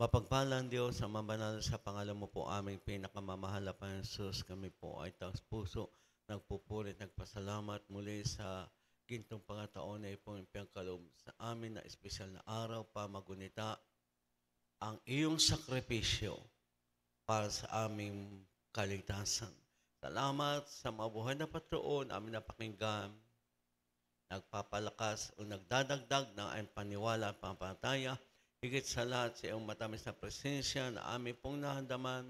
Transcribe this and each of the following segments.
Mapagpala ang Diyos sa mabanal sa pangalan mo po aming pinakamamahal na Panginoon Kami po ay taos puso, nagpupulit, nagpasalamat muli sa gintong pangataon na ipong ipinagkaloob sa amin na espesyal na araw pa magunita ang iyong sakripisyo para sa aming kaligtasan. Salamat sa mabuhay na patroon amin na pakinggan, nagpapalakas o nagdadagdag na ang paniwala at pampataya Higit sa lahat sa iyong matamis na presensya na aming pong nahandaman,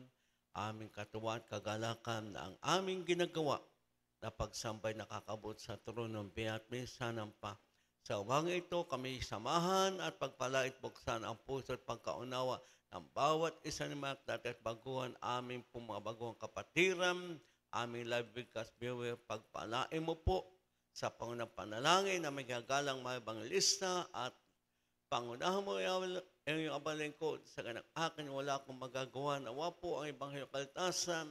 aming katuwa at kagalakan na ang aming ginagawa na pagsambay nakakabot sa trono ng biyat Sanam pa. Sa umaga ito, kami samahan at pagpalait buksan ang puso at pagkaunawa ng bawat isa ni mga dati at baguhan aming pong mga baguhan kapatiran, aming live broadcast viewer, pagpalain mo po sa pangunang panalangin na may gagalang mga lista at Pangunahan mo ang iyong abalingkod sa kanang akin wala akong magagawa. Nawa po ang Ebanghelyo Kaltasan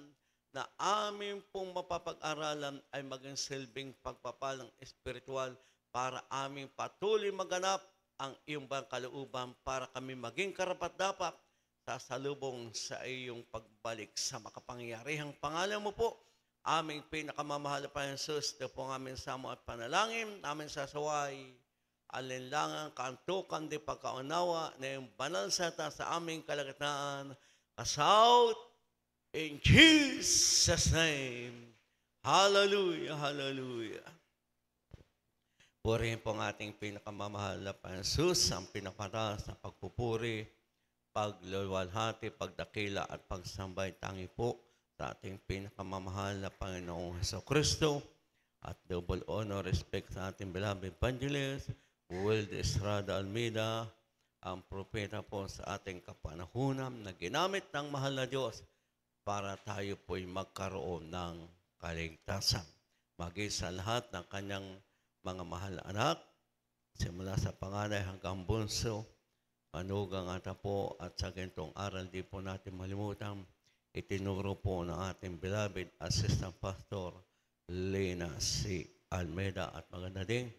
na aming pong mapapag-aralan ay maging silbing pagpapalang espiritual para aming patuloy maganap ang iyong bang kalooban para kami maging karapat-dapat sa salubong sa iyong pagbalik sa makapangyarihang pangalan mo po. Aming pinakamamahal pa Jesus, na po ang aming samo at panalangin, aming sasaway alinlangan, kantukan, di pagkaunawa na yung banal sa ta sa aming kalagitnaan. Kasaut in Jesus' name. Hallelujah, hallelujah. Purihin po ang ating pinakamamahal na Pansus, ang pinakataas na pagpupuri, paglalwalhati, pagdakila at pagsambay tangi po sa ating pinakamamahal na Panginoong Heso Kristo at double honor, respect sa ating beloved evangelist, World Estrada Almeida, ang propeta po sa ating kapanahunan na ginamit ng mahal na Diyos para tayo po'y magkaroon ng kaligtasan. Maging sa lahat ng kanyang mga mahal na anak, simula sa panganay hanggang bunso, manugang ata po at sa ganitong aral di po natin malimutan, itinuro po ng ating beloved assistant pastor Lena C. Almeida at maganda din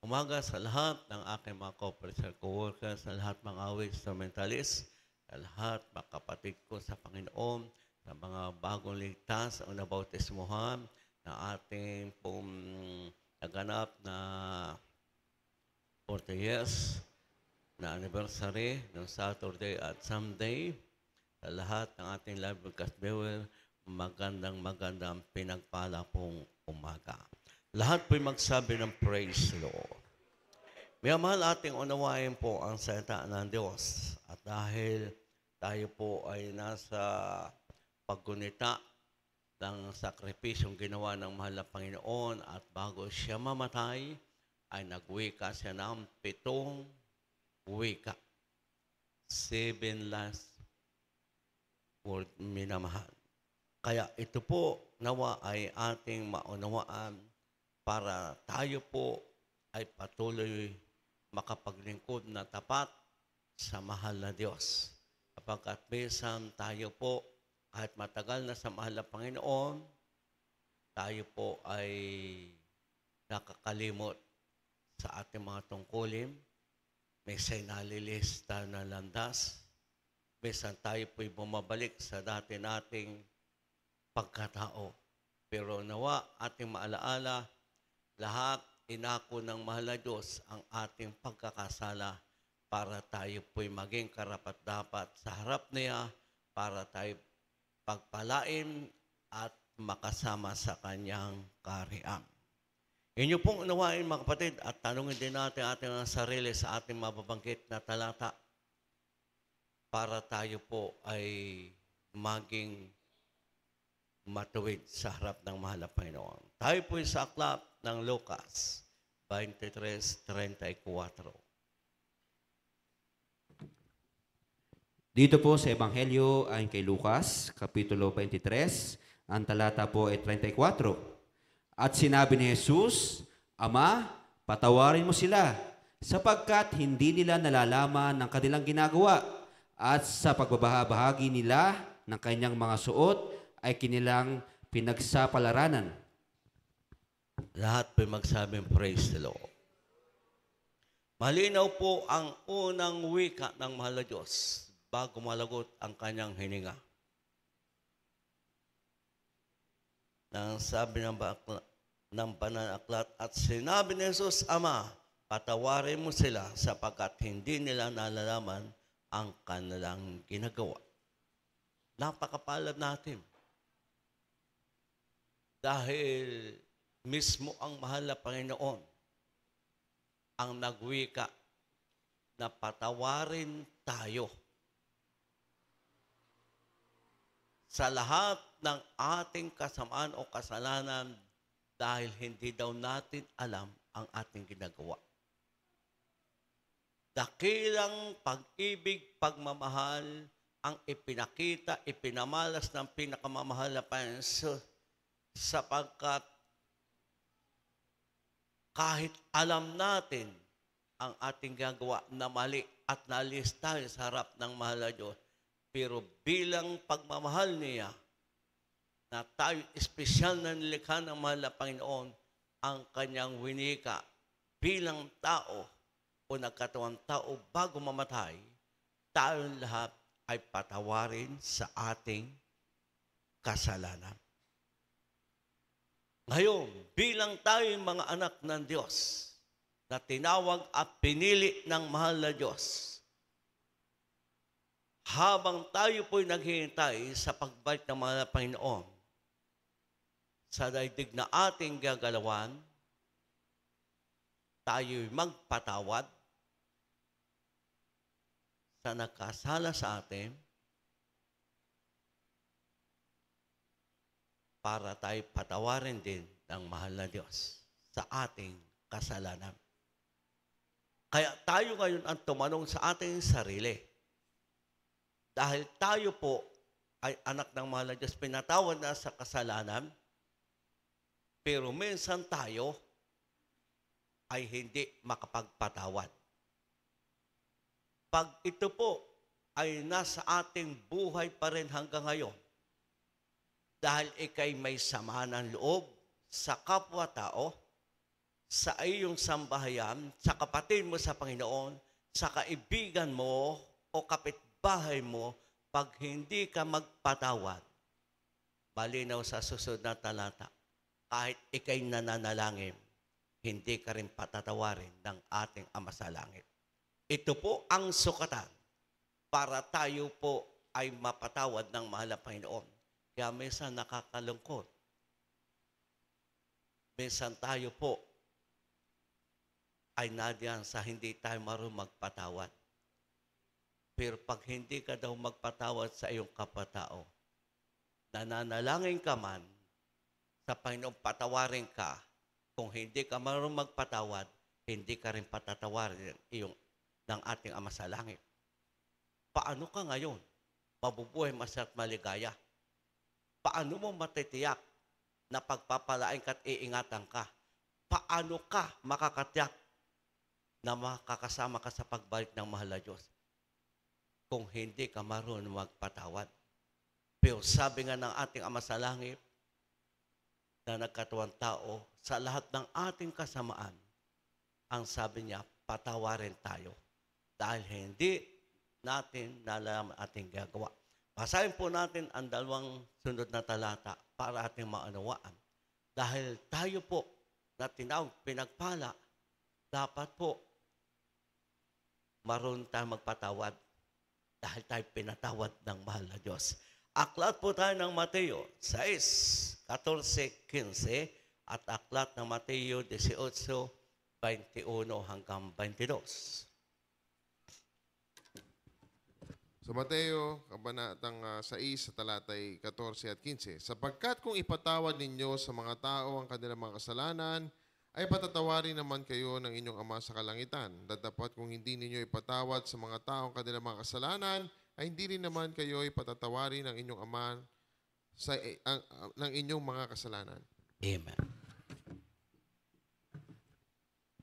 umaga sa lahat ng aking mga corporate sa co-workers, sa lahat mga awit instrumentalist, sa lahat mga kapatid ko sa Panginoon, sa mga bagong ligtas o nabautismohan na ating pong naganap na 40 years na anniversary ng Saturday at Sunday sa lahat ng ating live broadcast viewer, magandang magandang pinagpala pong umaga. Lahat po'y magsabi ng praise, Lord. May mahal ating unawain po ang salita ng Diyos. At dahil tayo po ay nasa paggunita ng sakripisyong ginawa ng mahal na Panginoon at bago siya mamatay, ay nagwika siya ng pitong wika. Seven last word minamahal. Kaya ito po nawa ay ating maunawaan para tayo po ay patuloy makapaglingkod na tapat sa mahal na Diyos. Kapagkat minsan tayo po, kahit matagal na sa mahal na Panginoon, tayo po ay nakakalimot sa ating mga tungkulin. Minsan nalilista na landas. Minsan tayo po'y bumabalik sa dati nating pagkatao. Pero nawa ating maalaala, lahat inako ng mahal na Diyos ang ating pagkakasala para tayo po'y maging karapat-dapat sa harap niya para tayo pagpalain at makasama sa kanyang kariang. Inyo pong unawain mga kapatid at tanungin din natin ating sarili sa ating mababanggit na talata para tayo po ay maging matuwid sa harap ng mahal na Panginoon. Tayo po sa aklat ng Lucas 23.34. Dito po sa Ebanghelyo ay kay Lucas, Kapitulo 23, ang talata po ay 34. At sinabi ni Jesus, Ama, patawarin mo sila, sapagkat hindi nila nalalaman ng kanilang ginagawa at sa pagbabahabahagi nila ng kanyang mga suot ay kinilang pinagsapalaranan. Lahat po magsabing praise the Lord. Malinaw po ang unang wika ng mahal na Diyos bago malagot ang kanyang hininga. Nang sabi ng, bakla, ng banal aklat at sinabi ni Jesus, Ama, patawarin mo sila sapagkat hindi nila nalalaman ang kanilang ginagawa. Napakapalad natin. Dahil mismo ang mahal na Panginoon ang nagwika na patawarin tayo sa lahat ng ating kasamaan o kasalanan dahil hindi daw natin alam ang ating ginagawa. Dakilang pag-ibig, pagmamahal ang ipinakita, ipinamalas ng pinakamamahal na Panginoon sapagkat kahit alam natin ang ating gagawa na mali at naalis sa harap ng mahal na Diyos, pero bilang pagmamahal niya, na tayo espesyal na nilikha ng mahal na Panginoon, ang kanyang winika bilang tao o nagkatawang tao bago mamatay, tayong lahat ay patawarin sa ating kasalanan. Ngayon, bilang tayo mga anak ng Diyos, na tinawag at pinili ng mahal na Diyos, habang tayo po'y naghihintay sa pagbalik ng mga Panginoon, sa daigdig na ating gagalawan, tayo'y magpatawad sa nakasala sa atin, para tayo patawarin din ng mahal na Diyos sa ating kasalanan. Kaya tayo ngayon ang tumanong sa ating sarili. Dahil tayo po ay anak ng mahal na Diyos, pinatawad na sa kasalanan, pero minsan tayo ay hindi makapagpatawad. Pag ito po ay nasa ating buhay pa rin hanggang ngayon, dahil ikay may sama ng loob sa kapwa-tao, sa iyong sambahayan, sa kapatid mo sa Panginoon, sa kaibigan mo o kapitbahay mo, pag hindi ka magpatawad, malinaw sa susunod na talata, kahit ikay nananalangin, hindi ka rin patatawarin ng ating Ama sa Langit. Ito po ang sukatan para tayo po ay mapatawad ng mahal na Panginoon kaya minsan nakakalungkot. Minsan tayo po ay nadyan sa hindi tayo marunong magpatawad. Pero pag hindi ka daw magpatawad sa iyong kapatao, nananalangin ka man, sa Panginoon patawarin ka. Kung hindi ka marunong magpatawad, hindi ka rin patatawarin iyong, ng ating Ama sa Langit. Paano ka ngayon? Mabubuhay, masarap, maligaya paano mo matitiyak na pagpapalain ka at iingatan ka? Paano ka makakatiyak na makakasama ka sa pagbalik ng mahal na Diyos? Kung hindi ka marunong magpatawad. Pero sabi nga ng ating Ama sa Langit, na nagkatuwang tao, sa lahat ng ating kasamaan, ang sabi niya, patawarin tayo. Dahil hindi natin nalaman ating gagawa. Basahin po natin ang dalawang sunod na talata para ating maanawaan. Dahil tayo po na tinawag, pinagpala, dapat po marunong tayo magpatawad dahil tayo pinatawad ng mahal na Diyos. Aklat po tayo ng Mateo 6, 14, 15 at aklat ng Mateo 18, 21 hanggang 22. Sa Mateo, Kabanatang uh, ah, 6, sa talatay 14 at 15. Sapagkat kung ipatawad ninyo sa mga tao ang kanilang mga kasalanan, ay patatawarin naman kayo ng inyong Ama sa kalangitan. Dadapat kung hindi ninyo ipatawad sa mga tao ang kanilang mga kasalanan, ay hindi rin naman kayo ipatatawarin ng inyong Ama sa, eh, ang, ang, ng inyong mga kasalanan. Amen.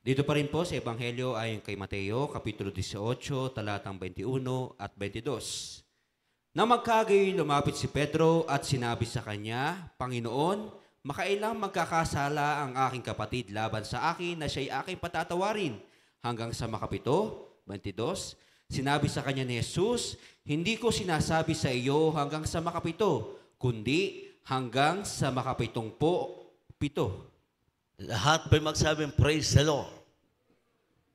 Dito pa rin po sa Ebanghelyo ayon kay Mateo, Kapitulo 18, talatang 21 at 22. Na magkagay lumapit si Pedro at sinabi sa kanya, Panginoon, makailang magkakasala ang aking kapatid laban sa akin na siya'y aking patatawarin. Hanggang sa makapito, 22, sinabi sa kanya ni Jesus, Hindi ko sinasabi sa iyo hanggang sa makapito, kundi hanggang sa makapitong po, pito. Lahat po'y magsabing, praise the Lord.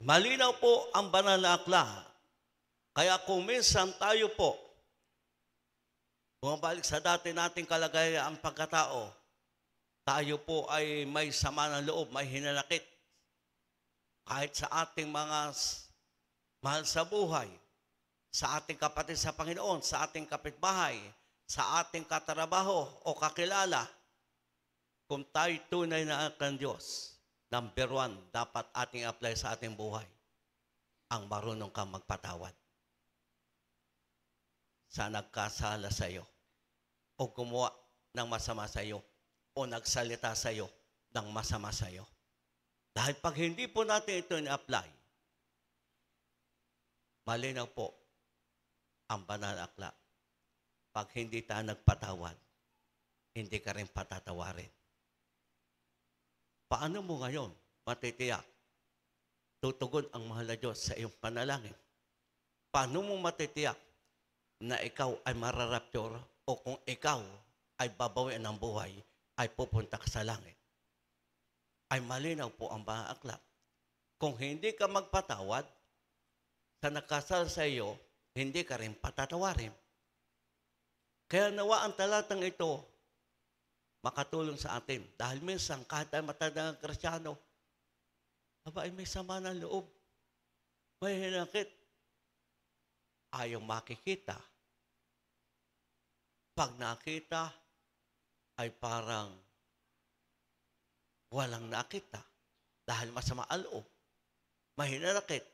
Malinaw po ang banal na akla. Kaya kung minsan tayo po, bumabalik sa dati nating kalagay ang pagkatao, tayo po ay may sama ng loob, may hinanakit. Kahit sa ating mga mahal sa buhay, sa ating kapatid sa Panginoon, sa ating kapitbahay, sa ating katrabaho o kakilala, kung tayo tunay na anak Diyos, number one, dapat ating apply sa ating buhay, ang marunong kang magpatawad sa nagkasala sa iyo o gumawa ng masama sa iyo o nagsalita sa iyo ng masama sa iyo. Dahil pag hindi po natin ito in-apply, malinaw po ang banal akla. Pag hindi tayo nagpatawad, hindi ka rin patatawarin. Paano mo ngayon matitiyak? Tutugon ang mahal na Diyos sa iyong panalangin. Paano mo matitiyak na ikaw ay mararapture o kung ikaw ay babawin ng buhay, ay pupunta ka sa langit? Ay malinaw po ang aklat. Kung hindi ka magpatawad sa nakasal sa iyo, hindi ka rin patatawarin. Kaya nawa ang talatang ito makatulong sa atin. Dahil minsan, kahit ay matandang kristyano, aba ay may sama ng loob. May hinakit. Ayaw makikita. Pag nakita, ay parang walang nakita dahil masama ang loob. May hinakit.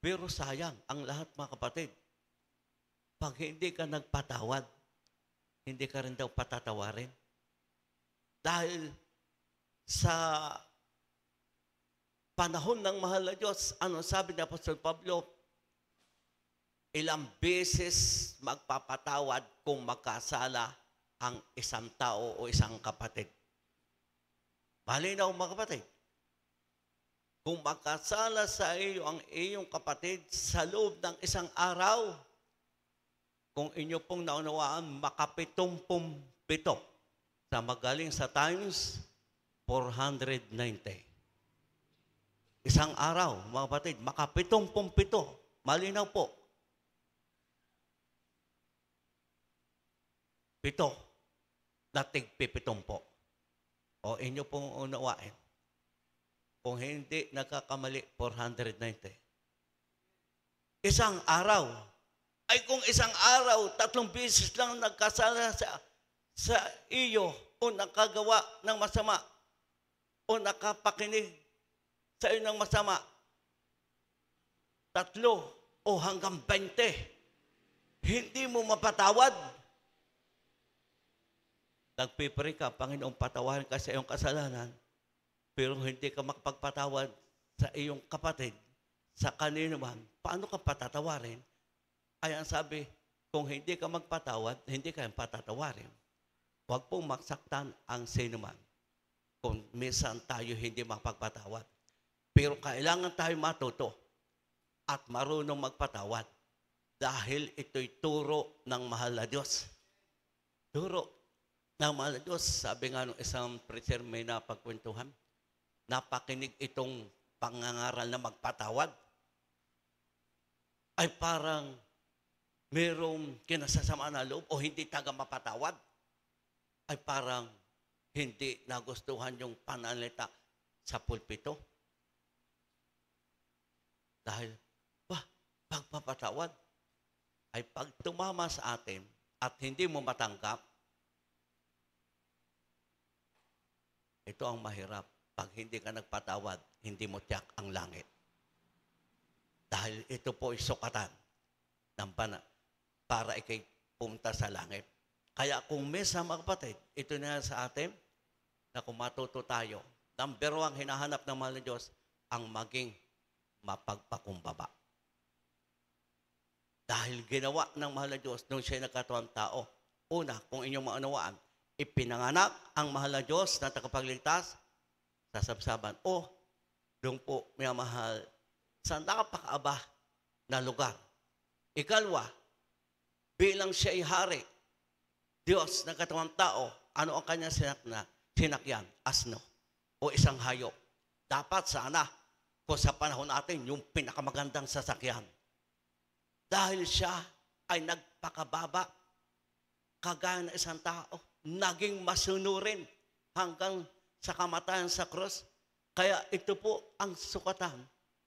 Pero sayang ang lahat mga kapatid. Pag hindi ka nagpatawad, hindi ka rin daw patatawarin. Dahil sa panahon ng mahal na Diyos, ano sabi ni Apostol Pablo, ilang beses magpapatawad kung magkasala ang isang tao o isang kapatid. Malinaw mga kapatid, kung magkasala sa iyo ang iyong kapatid sa loob ng isang araw, kung inyo pong naunawaan, makapitumpum pito sa magaling sa times 490. Isang araw, mga kapatid, makapitong pumpito. Malinaw po. Pito. Dating pipitong O inyo pong unawain. Kung hindi nagkakamali, 490. Isang araw, ay kung isang araw, tatlong beses lang nagkasala sa, sa iyo o nakagawa ng masama o nakapakinig sa iyo ng masama, tatlo o hanggang 20, hindi mo mapatawad. Nagpipray ka, Panginoon, patawarin ka sa iyong kasalanan, pero hindi ka makapagpatawad sa iyong kapatid, sa kanino man, paano ka patatawarin ay ang sabi, kung hindi ka magpatawad, hindi ka patatawarin. Huwag pong magsaktan ang sinuman kung minsan tayo hindi mapagpatawad. Pero kailangan tayo matuto at marunong magpatawad dahil ito'y turo ng mahal na Diyos. Turo ng mahal na Diyos. Sabi nga nung isang preacher may napagkwentuhan, napakinig itong pangangaral na magpatawad ay parang merong kinasasama na loob o hindi taga-mapatawad, ay parang hindi nagustuhan yung pananalita sa pulpito. Dahil, bah, pagpapatawad ay pag tumama sa atin at hindi mo matanggap, ito ang mahirap. Pag hindi ka nagpatawad, hindi mo tiyak ang langit. Dahil ito po ay sukatan ng banal para ikay pumunta sa langit. Kaya kung may mga kapatid, ito na sa atin na kung matuto tayo, number one, hinahanap ng mahal na Diyos, ang maging mapagpakumbaba. Dahil ginawa ng mahal na Diyos nung siya nagkatuwang tao. Una, kung inyong maunawaan, ipinanganak ang mahal na Diyos na tagapagligtas sa sabsaban. O, doon po, minamahal, sa napakaaba na lugar. Ikalwa, bilang siya ay hari, Diyos ng katawang tao, ano ang kanyang sinakna? Sinakyan, asno, o isang hayop. Dapat sana, kung sa panahon natin, yung pinakamagandang sasakyan. Dahil siya ay nagpakababa, kagaya ng isang tao, naging masunurin hanggang sa kamatayan sa krus. Kaya ito po ang sukatan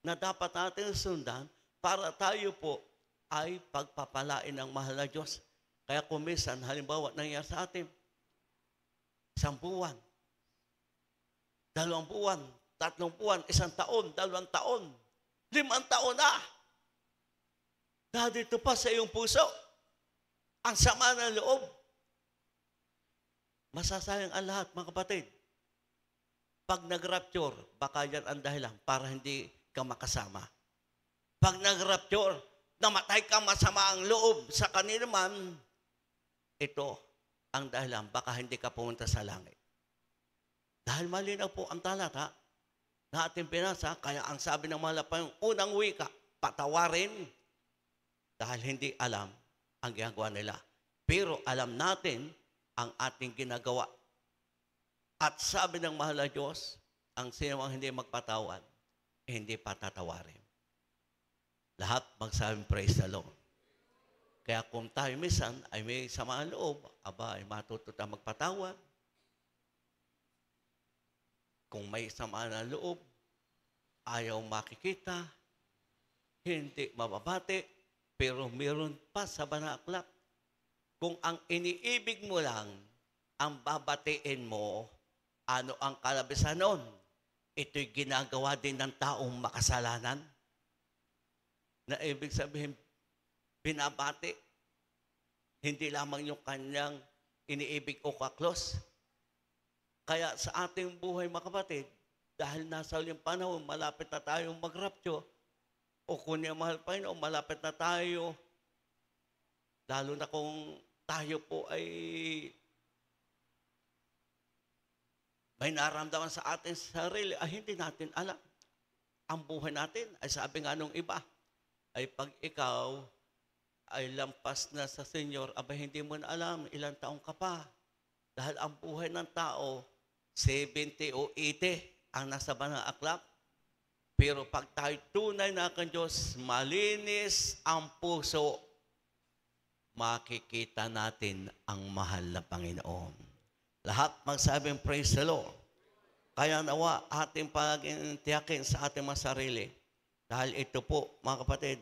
na dapat natin sundan para tayo po ay pagpapalain ng mahal na Diyos. Kaya kumisan, halimbawa, nangyari sa atin, isang buwan, dalawang buwan, tatlong buwan, isang taon, dalawang taon, limang taon na. Dahil pa sa iyong puso, ang sama ng loob. Masasayang ang lahat, mga kapatid. Pag nag-rapture, baka yan ang dahilan para hindi ka makasama. Pag nag-rapture, namatay ka masama ang loob sa kanila man, ito ang dahilan, baka hindi ka pumunta sa langit. Dahil malinaw po ang talata na ating pinasa, kaya ang sabi ng yung unang wika, patawarin dahil hindi alam ang ginagawa nila. Pero alam natin ang ating ginagawa. At sabi ng mahal na Diyos, ang sinamang hindi magpatawad, hindi patatawarin. Lahat magsabing praise the Lord. Kaya kung tayo minsan ay may samaan loob, aba ay matuto tayo magpatawad. Kung may samaan na loob, ayaw makikita, hindi mababati, pero meron pa sa banaklat. Kung ang iniibig mo lang, ang babatiin mo, ano ang kalabisan nun? Ito'y ginagawa din ng taong makasalanan na ibig sabihin, binabati. Hindi lamang yung kanyang iniibig o kaklos. Kaya sa ating buhay, mga kapatid, dahil nasa yung panahon, malapit na tayong magraptyo, o kung ang mahal pa yun, o malapit na tayo, lalo na kung tayo po ay may naramdaman sa ating sarili, ay hindi natin alam. Ang buhay natin ay sabi nga nung iba, ay pag ikaw ay lampas na sa Senyor, aba hindi mo na alam ilang taong ka pa. Dahil ang buhay ng tao, 70 o 80 ang nasa banang aklap. Pero pag tayo tunay na kang Diyos, malinis ang puso, makikita natin ang mahal na Panginoon. Lahat magsabing praise the Lord. Kaya nawa ating paging tiyakin sa ating mga sarili dahil ito po, mga kapatid,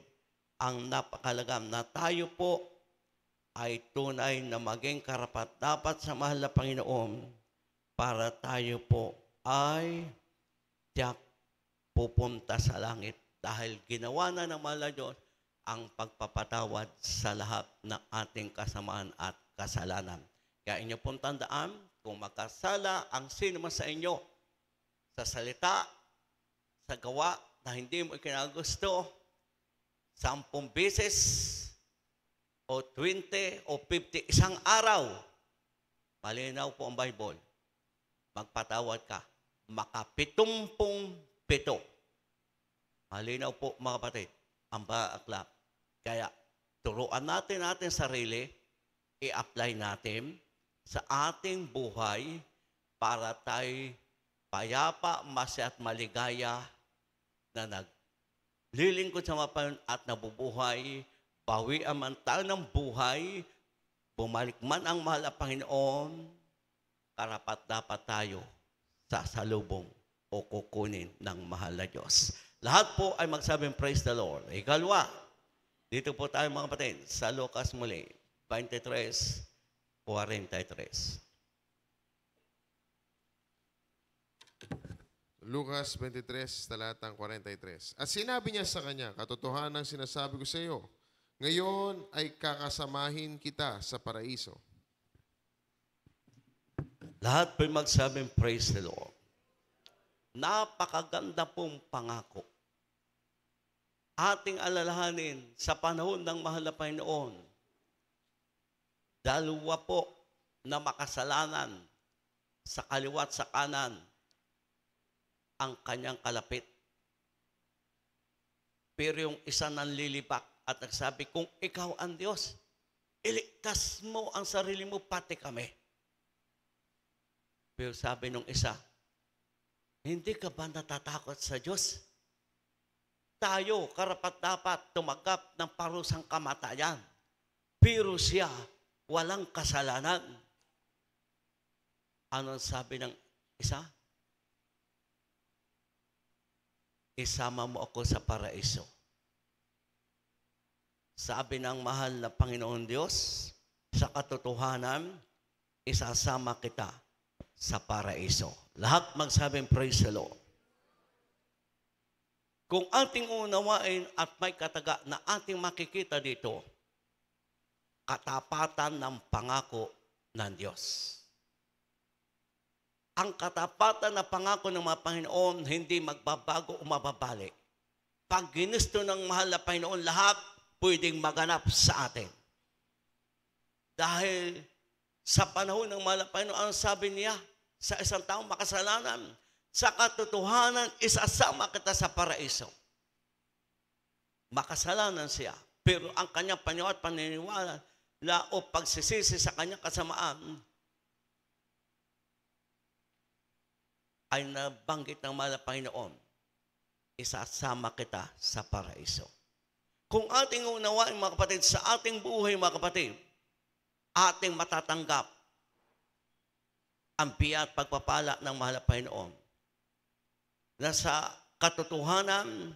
ang napakalagam na tayo po ay tunay na maging karapat dapat sa mahal na Panginoon para tayo po ay tiyak pupunta sa langit dahil ginawa na ng mahal na Diyos ang pagpapatawad sa lahat ng ating kasamaan at kasalanan. Kaya inyo pong tandaan, kung makasala ang sino man sa inyo, sa salita, sa gawa, na hindi mo ikinagusto, sampung beses, o 20, o 50, isang araw, malinaw po ang Bible, magpatawad ka, makapitumpong pito. Malinaw po mga kapatid, ang baaklap. Kaya, turuan natin natin sarili, i-apply natin sa ating buhay para tayo payapa, masaya at maligaya na naglilingkod sa mapan at nabubuhay, bawi ang mantal ng buhay, bumalik man ang mahal na Panginoon, karapat dapat tayo sa salubong o kukunin ng mahal na Diyos. Lahat po ay magsabing praise the Lord. Ikalwa, dito po tayo mga kapatid sa Lucas muli, 23, 43. Lucas 23, talatang 43. At sinabi niya sa kanya, Katotohanan ang sinasabi ko sa iyo, ngayon ay kakasamahin kita sa paraiso. Lahat po'y magsabing praise the Lord. Napakaganda pong pangako. Ating alalahanin sa panahon ng mahal na Panginoon, dalawa po na makasalanan sa kaliwat sa kanan ang kanyang kalapit. Pero yung isa nanlilipak at nagsabi, kung ikaw ang Diyos, iligtas mo ang sarili mo, pati kami. Pero sabi nung isa, hindi ka ba natatakot sa Diyos? Tayo, karapat-dapat tumanggap ng parusang kamatayan. Pero siya, walang kasalanan. Anong sabi ng isa? isama mo ako sa paraiso. Sabi ng mahal na Panginoon Diyos, sa katotohanan, isasama kita sa paraiso. Lahat magsabing praise the Lord. Kung ating unawain at may kataga na ating makikita dito, katapatan ng pangako ng Diyos ang katapatan na pangako ng mga Panginoon hindi magbabago o mababali. Pag ginusto ng mahal na Panginoon, lahat pwedeng maganap sa atin. Dahil sa panahon ng mahal na Panginoon, ang sabi niya sa isang taong makasalanan, sa katotohanan, isasama kita sa paraiso. Makasalanan siya. Pero ang kanyang paniwa at paniniwala, o pagsisisi sa kanyang kasamaan, ay nabanggit ng mga Panginoon, isasama kita sa paraiso. Kung ating unawain, mga kapatid, sa ating buhay, mga kapatid, ating matatanggap ang biya pagpapala ng mahal na Panginoon na sa katotohanan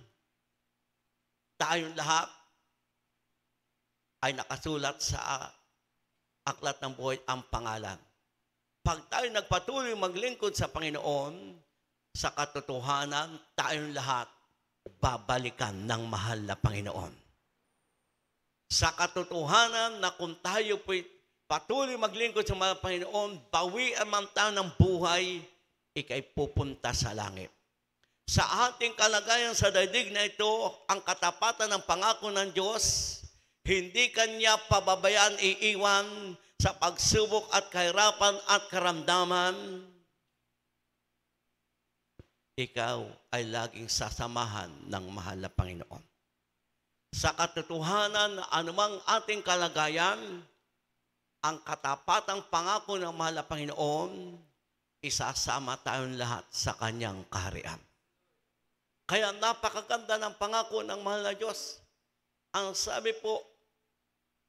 tayong lahat ay nakasulat sa aklat ng buhay ang pangalan pag tayo nagpatuloy maglingkod sa Panginoon, sa katotohanan, tayong lahat babalikan ng mahal na Panginoon. Sa katotohanan na kung tayo po patuloy maglingkod sa mga Panginoon, bawi ang tayo ng buhay, ikay pupunta sa langit. Sa ating kalagayan sa dadig na ito, ang katapatan ng pangako ng Diyos, hindi kanya pababayaan iiwan sa pagsubok at kahirapan at karamdaman. Ikaw ay laging sasamahan ng mahal na Panginoon. Sa katotohanan na anumang ating kalagayan, ang katapatang pangako ng mahal na Panginoon, isasama tayong lahat sa kanyang kaharian. Kaya napakaganda ng pangako ng mahal na Diyos. Ang sabi po,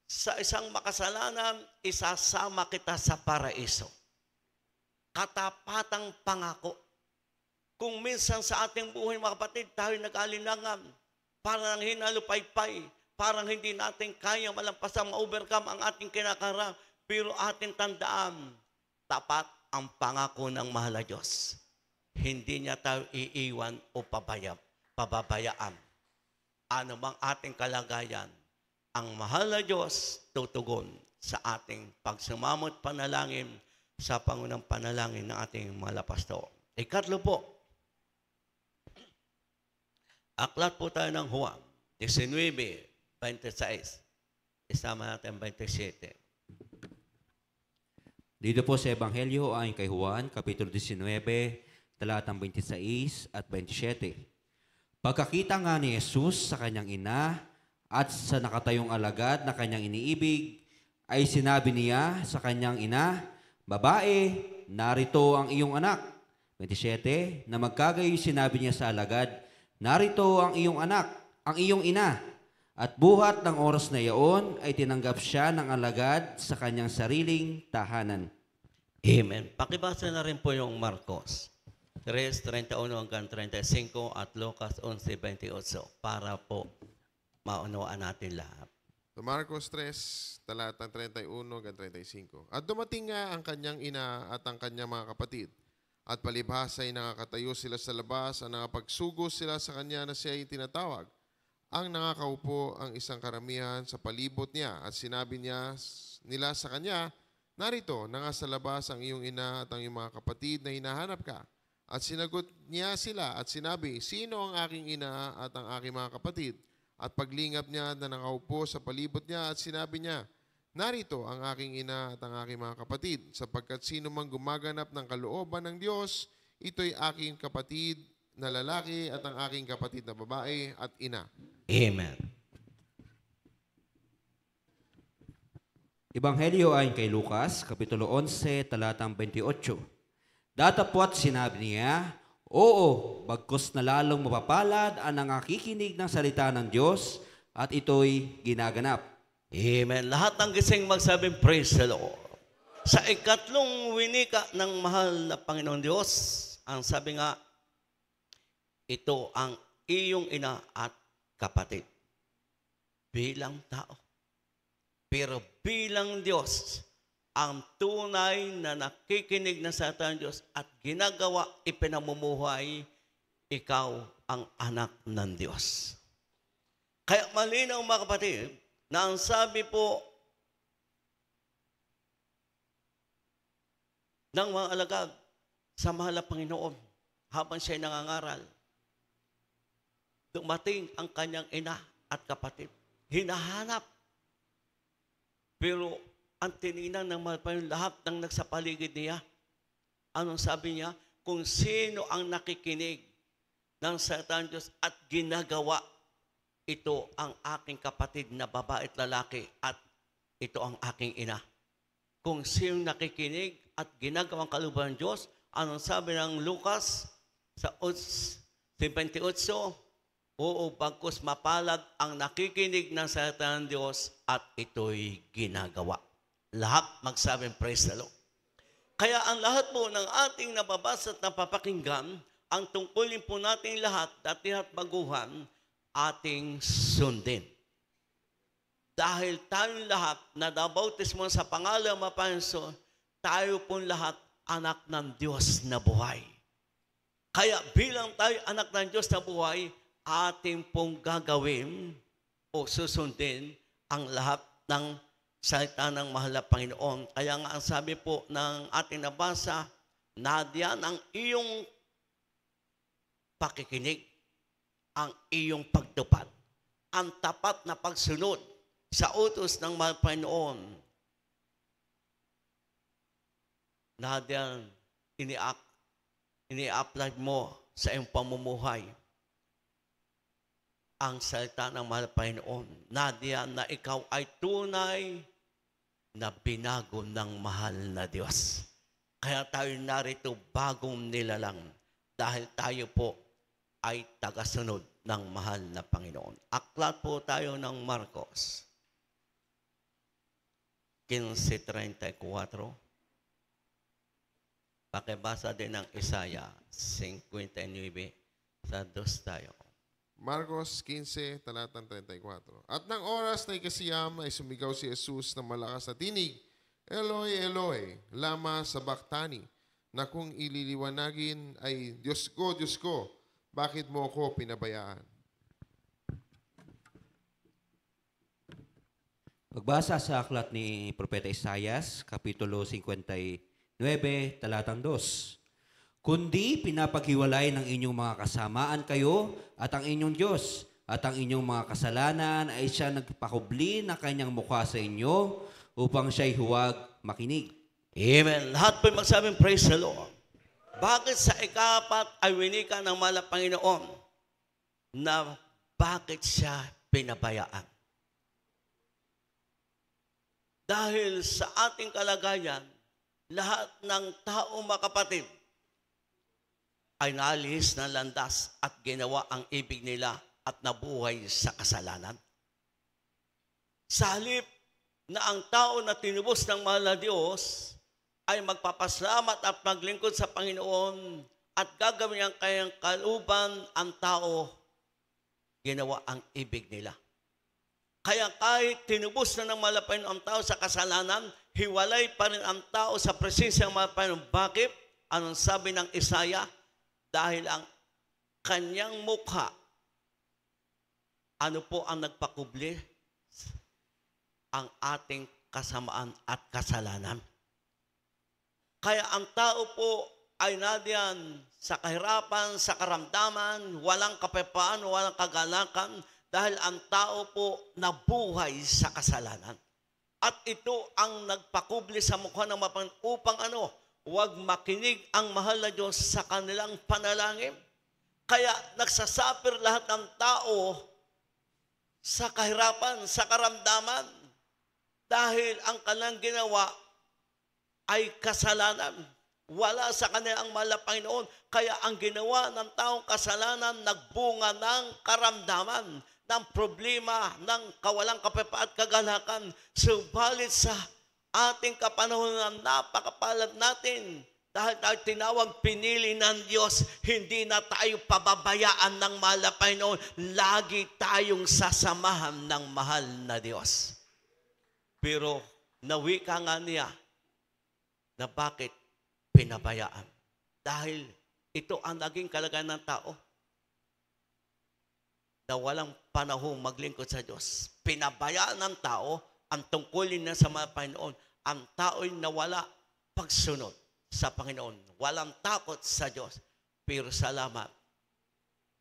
sa isang makasalanan, isasama kita sa paraiso. Katapatang pangako. Kung minsan sa ating buhay, mga kapatid, tayo nag-alinangan, parang hinalupay-pay, parang hindi natin kaya malampasan, ma-overcome ang ating kinakara, pero ating tandaan, tapat ang pangako ng mahal Diyos. Hindi niya tayo iiwan o pabaya, pababayaan. Ano mang ating kalagayan, ang mahal na Diyos tutugon sa ating pagsumamot panalangin sa pangunang panalangin ng ating mga lapasto. Ikatlo po, aklat po tayo ng Juan, 19, 26. Isama natin 27. Dito po sa Ebanghelyo ay kay Juan, Kapitulo 19, talatang 26 at 27. Pagkakita nga ni Jesus sa kanyang ina at sa nakatayong alagad na kanyang iniibig, ay sinabi niya sa kanyang ina, Babae, narito ang iyong anak. 27, na magkagay sinabi niya sa alagad, Narito ang iyong anak, ang iyong ina. At buhat ng oras na iyon ay tinanggap siya ng alagad sa kanyang sariling tahanan. Amen. Pakibasa na rin po yung Marcos. 3.31 hanggang 35 at Lucas 11.28 para po maunawaan natin lahat. So Marcos 3, talatang 31 hanggang 35. At dumating nga ang kanyang ina at ang kanyang mga kapatid. At palibhasa ay nakakatayo sila sa labas at nakapagsugo sila sa kanya na siya ay tinatawag. Ang nakakaupo ang isang karamihan sa palibot niya at sinabi niya nila sa kanya, Narito, na nga sa labas ang iyong ina at ang iyong mga kapatid na hinahanap ka. At sinagot niya sila at sinabi, Sino ang aking ina at ang aking mga kapatid? At paglingap niya na nakaupo sa palibot niya at sinabi niya, Narito ang aking ina at ang aking mga kapatid, sapagkat sino mang gumaganap ng kalooban ng Diyos, ito'y aking kapatid na lalaki at ang aking kapatid na babae at ina. Amen. Ebanghelyo ay kay Lucas, Kapitulo 11, talatang 28. Datapwat sinabi niya, Oo, bagkos na lalong mapapalad ang nangakikinig ng salita ng Diyos at ito'y ginaganap. Amen. Lahat ng gising magsabing praise the Lord. Sa ikatlong winika ng mahal na Panginoon Diyos, ang sabi nga, ito ang iyong ina at kapatid. Bilang tao. Pero bilang Diyos, ang tunay na nakikinig na sa ating Diyos at ginagawa, ipinamumuhay, ikaw ang anak ng Diyos. Kaya malinaw mga kapatid, na ang sabi po ng mga alagag sa mahal na Panginoon habang siya nangangaral, dumating ang kanyang ina at kapatid. Hinahanap. Pero ang tininang ng malpayon lahat ng nagsapaligid niya. Anong sabi niya? Kung sino ang nakikinig ng Satan ng Diyos at ginagawa, ito ang aking kapatid na babae at lalaki at ito ang aking ina. Kung sino nakikinig at ginagawa ang kaluban ng Diyos, anong sabi ng Lucas sa 58, Oo, bagkus mapalag ang nakikinig ng Satan ng Diyos at ito'y ginagawa. Lahat magsabi, praise the Lord. Kaya ang lahat po ng ating nababasa at napapakinggan, ang tungkulin po natin lahat, dati at baguhan, ating sundin. Dahil tayong lahat na nabautis mo sa pangalan mapanso, tayo pong lahat anak ng Diyos na buhay. Kaya bilang tayo anak ng Diyos na buhay, ating pong gagawin o susundin ang lahat ng salita ng mahal na Panginoon. Kaya nga ang sabi po ng ating nabasa, nadyan ang iyong pakikinig, ang iyong pagtupad, ang tapat na pagsunod sa utos ng mahal Panginoon. Nadyan, ini-apply mo sa iyong pamumuhay ang salita ng mahal Panginoon. Nadyan na ikaw ay tunay na binago ng mahal na Diyos. Kaya tayo narito bagong nilalang dahil tayo po ay tagasunod ng mahal na Panginoon. Aklat po tayo ng Marcos 15.34. Pakibasa din ng Isaiah 59 sa 2 tayo. Marcos 15, talatang 34. At nang oras na ikasiyam ay sumigaw si Jesus ng malakas na tinig, Eloi, Eloi, lama sabaktani, na kung ililiwanagin ay, Diyos ko, Diyos ko, bakit mo ako pinabayaan? Pagbasa sa aklat ni Propeta Isayas, Kapitulo 59, talatang 2 kundi pinapaghiwalay ng inyong mga kasamaan kayo at ang inyong Diyos, at ang inyong mga kasalanan ay siya nagpakubli na kanyang mukha sa inyo upang siya'y huwag makinig. Amen. Lahat po'y magsabing praise the Lord. Bakit sa ikapat ay winika ng mala Panginoon na bakit siya pinabayaan? Dahil sa ating kalagayan, lahat ng tao makapatid ay naalis ng landas at ginawa ang ibig nila at nabuhay sa kasalanan. Sa halip na ang tao na tinubos ng mahal na Diyos ay magpapasalamat at maglingkod sa Panginoon at gagawin ang kayang kaluban ang tao, ginawa ang ibig nila. Kaya kahit tinubos na ng malapain ang tao sa kasalanan, hiwalay pa rin ang tao sa presensya ng malapain. Bakit? Anong sabi ng Isaiah? dahil ang kanyang mukha, ano po ang nagpakubli? Ang ating kasamaan at kasalanan. Kaya ang tao po ay nadiyan sa kahirapan, sa karamdaman, walang kapepaan, walang kagalakan, dahil ang tao po nabuhay sa kasalanan. At ito ang nagpakubli sa mukha ng mapan upang ano? Huwag makinig ang mahal na Diyos sa kanilang panalangin. Kaya nagsasapir lahat ng tao sa kahirapan, sa karamdaman, dahil ang kanilang ginawa ay kasalanan. Wala sa kanila ang mahal na Panginoon. Kaya ang ginawa ng taong kasalanan nagbunga ng karamdaman, ng problema, ng kawalang kapepa at kagalakan. Subalit sa ating kapanahon kapanahonan, napakapalad natin. Dahil tayo tinawag, pinili ng Diyos, hindi na tayo pababayaan ng malapay noon. Lagi tayong sasamahan ng mahal na Diyos. Pero nawika nga niya na bakit pinabayaan. Dahil ito ang naging kalagayan ng tao na walang panahon maglingkod sa Diyos. Pinabayaan ng tao ang tungkulin na sa mga Panginoon, ang tao'y nawala pagsunod sa Panginoon. Walang takot sa Diyos. Pero salamat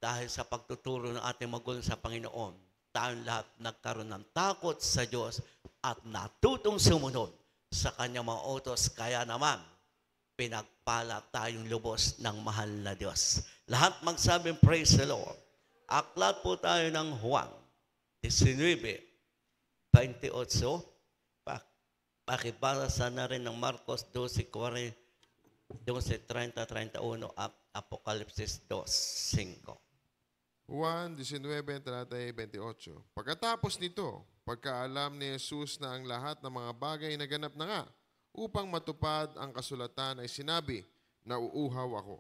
dahil sa pagtuturo ng ating magulang sa Panginoon, tayong lahat nagkaroon ng takot sa Diyos at natutong sumunod sa kanyang mga otos. Kaya naman, pinagpala tayong lubos ng mahal na Diyos. Lahat magsabing praise the Lord. Aklat po tayo ng Juan 19, 28, pakibara sa na rin ng Marcos 12.30-31 at Apokalipsis 2.5. Juan 19, 28. Pagkatapos nito, pagkaalam ni Jesus na ang lahat ng mga bagay na ganap na nga, upang matupad ang kasulatan ay sinabi, nauuhaw ako.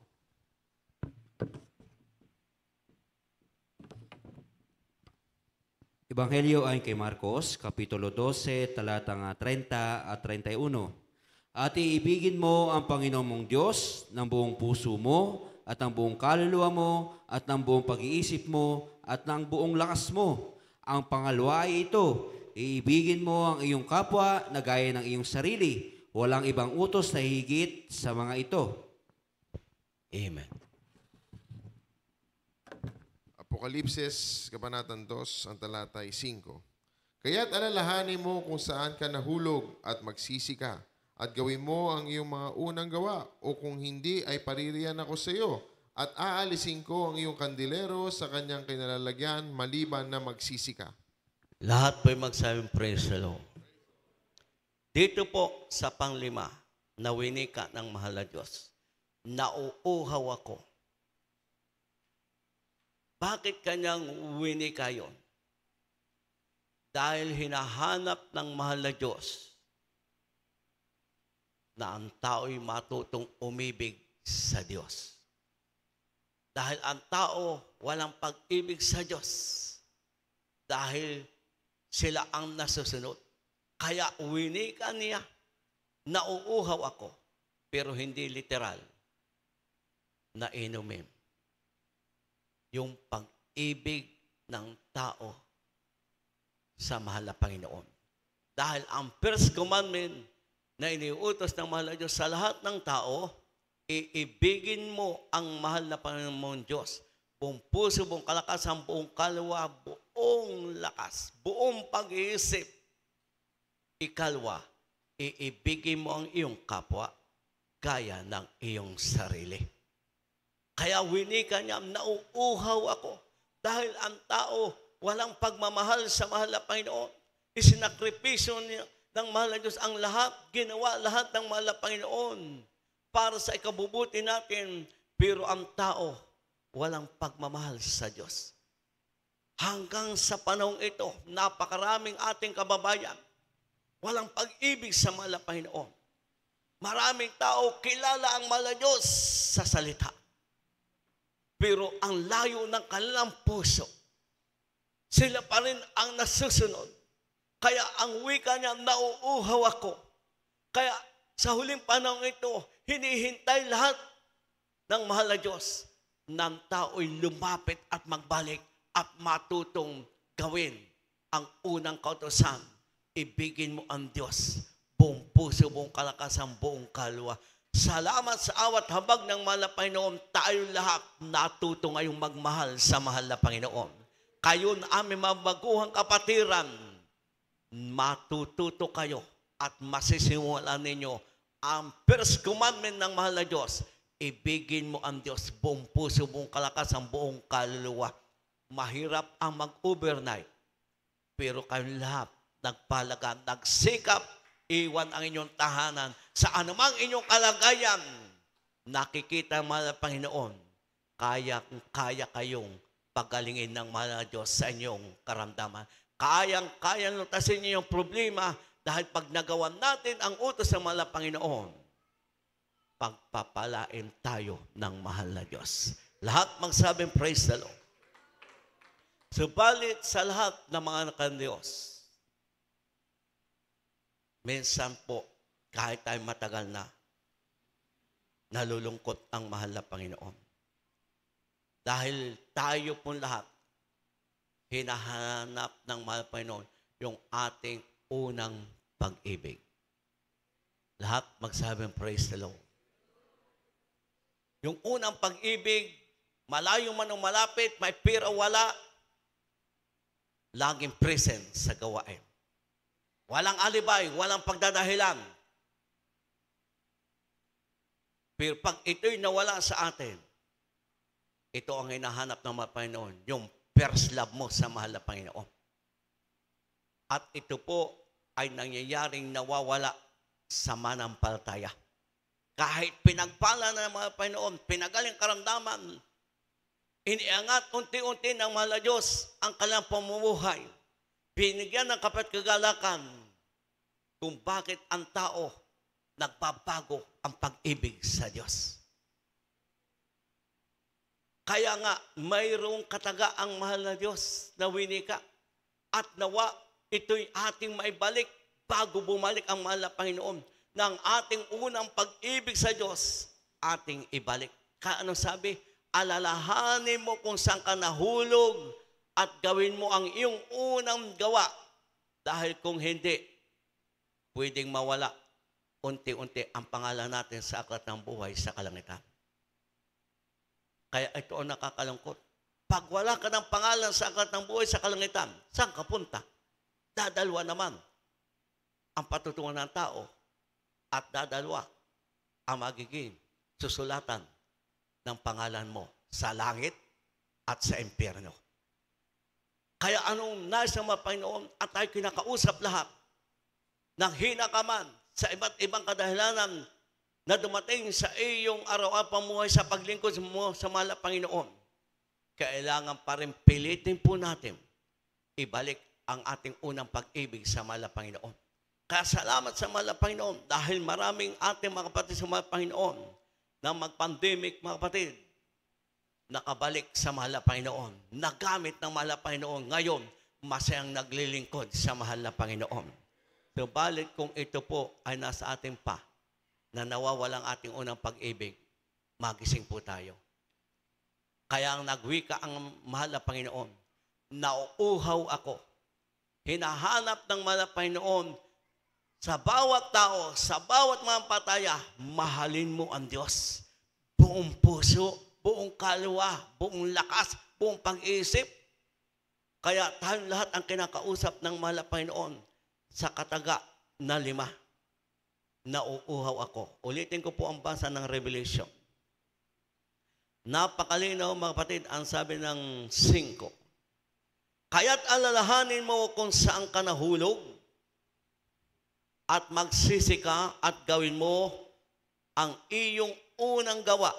Ebanghelyo ay kay Marcos, Kapitulo 12, talatang 30 at 31. At iibigin mo ang Panginoon mong Diyos ng buong puso mo, at ng buong kaluluwa mo, at ng buong pag-iisip mo, at ng buong lakas mo. Ang pangalawa ay ito, iibigin mo ang iyong kapwa na gaya ng iyong sarili. Walang ibang utos na higit sa mga ito. Amen. Apokalipsis, Kabanatang 2, ang talatay 5. Kaya't alalahanin mo kung saan ka nahulog at magsisi ka at gawin mo ang iyong mga unang gawa o kung hindi ay paririyan ako sa iyo at aalisin ko ang iyong kandilero sa kanyang kinalalagyan maliban na magsisi ka. Lahat po'y magsabing praise the Lord. Dito po sa panglima, nawinika ng mahal na Diyos. Nauuhaw ako bakit kanyang winikayon? Dahil hinahanap ng mahal na Diyos na ang tao'y matutong umibig sa Diyos. Dahil ang tao walang pag-ibig sa Diyos. Dahil sila ang nasusunod. Kaya winikan niya, nauuhaw ako, pero hindi literal na inumin yung pag-ibig ng tao sa mahal na Panginoon. Dahil ang first commandment na iniutos ng mahal na Diyos sa lahat ng tao, iibigin mo ang mahal na Panginoon Diyos. Buong puso, buong kalakasan, buong kalwa, buong lakas, buong pag-iisip. Ikalwa, iibigin mo ang iyong kapwa gaya ng iyong sarili. Kaya winika niya, nauuhaw ako dahil ang tao walang pagmamahal sa mahal na Panginoon. Isinakripisyo niya ng mahal na Diyos ang lahat, ginawa lahat ng mahal na Panginoon para sa ikabubuti natin. Pero ang tao, walang pagmamahal sa Diyos. Hanggang sa panahong ito, napakaraming ating kababayan, walang pag-ibig sa mahal na Panginoon. Maraming tao kilala ang mahal na Diyos sa salita. Pero ang layo ng kanilang puso, sila pa rin ang nasusunod. Kaya ang wika niya, nauuhaw ako. Kaya sa huling panahon ito, hinihintay lahat ng mahal na Diyos ng tao'y lumapit at magbalik at matutong gawin ang unang kautosan. Ibigin mo ang Diyos, buong puso, buong kalakasan, buong kalwa. Salamat sa awat habag ng mahal na Panginoon. Tayong lahat natuto ngayong magmahal sa mahal na Panginoon. Kayon aming mabaguhang kapatiran, matututo kayo at masisimulan ninyo ang first commandment ng mahal na Diyos. Ibigin mo ang Diyos buong puso, buong kalakas, ang buong kaluluwa. Mahirap ang mag-overnight. Pero kayo lahat, nagpalaga, nagsikap, iwan ang inyong tahanan sa anumang inyong kalagayan. Nakikita mahal ng Panginoon, kaya, kaya kayong pagalingin ng mahal na Diyos sa inyong karamdaman. Kayang-kaya lutasin niyo yung problema dahil pag nagawa natin ang utos ng mahal Panginoon, pagpapalain tayo ng mahal na Diyos. Lahat magsabing praise the Lord. Subalit sa lahat ng mga anak ng Diyos, Minsan po, kahit tayo matagal na, nalulungkot ang mahal na Panginoon. Dahil tayo po lahat, hinahanap ng mahal na Panginoon yung ating unang pag-ibig. Lahat magsabi ng praise the Lord. Yung unang pag-ibig, malayo man o malapit, may pira wala, laging present sa gawain. Walang alibay, walang pagdadahilan. Pero pag ito'y nawala sa atin, ito ang hinahanap ng mga Panginoon, yung first love mo sa mahal na Panginoon. At ito po ay nangyayaring nawawala sa manampalataya. Kahit pinagpala na ng mga Panginoon, pinagaling karamdaman, iniangat unti-unti ng mahal na Diyos ang kalang pamumuhay binigyan ng kapit kagalakan kung bakit ang tao nagpapago ang pag-ibig sa Diyos. Kaya nga, mayroong kataga ang mahal na Diyos na winika at nawa ito'y ating maibalik bago bumalik ang mahal na Panginoon ng ating unang pag-ibig sa Diyos, ating ibalik. Kaya sabi? Alalahanin mo kung saan ka nahulog, at gawin mo ang iyong unang gawa. Dahil kung hindi, pwedeng mawala unti-unti ang pangalan natin sa aklat ng buhay sa kalangitan. Kaya ito ang nakakalungkot. Pag wala ka ng pangalan sa aklat ng buhay sa kalangitan, saan ka punta? Dadalwa naman ang patutungan ng tao at dadalwa ang magiging susulatan ng pangalan mo sa langit at sa impyerno. Kaya anong nasa mga Panginoon at tayo kinakausap lahat ng hina ka man sa iba't ibang kadahilanan na dumating sa iyong araw at pamuhay sa paglingkod mo sa mala Panginoon. Kailangan pa rin pilitin po natin ibalik ang ating unang pag-ibig sa mala Panginoon. salamat sa mala Panginoon dahil maraming ating mga kapatid sa mala Panginoon na mag-pandemic mga kapatid nakabalik sa mahal na Panginoon. Nagamit ng mahal na Panginoon. Ngayon, masayang naglilingkod sa mahal na Panginoon. So, balit kung ito po ay nasa atin pa, na nawawalang ating unang pag-ibig, magising po tayo. Kaya ang nagwika ang mahal na Panginoon, nauuhaw ako. Hinahanap ng mahal na Panginoon sa bawat tao, sa bawat mga pataya, mahalin mo ang Diyos. Buong puso, buong kaluwa, buong lakas, buong pag-iisip. Kaya tayo lahat ang kinakausap ng mahal na Panginoon sa kataga na lima. Nauuhaw ako. Ulitin ko po ang basa ng Revelation. Napakalinaw mga kapatid ang sabi ng singko. Kaya't alalahanin mo kung saan ka nahulog at magsisi ka at gawin mo ang iyong unang gawa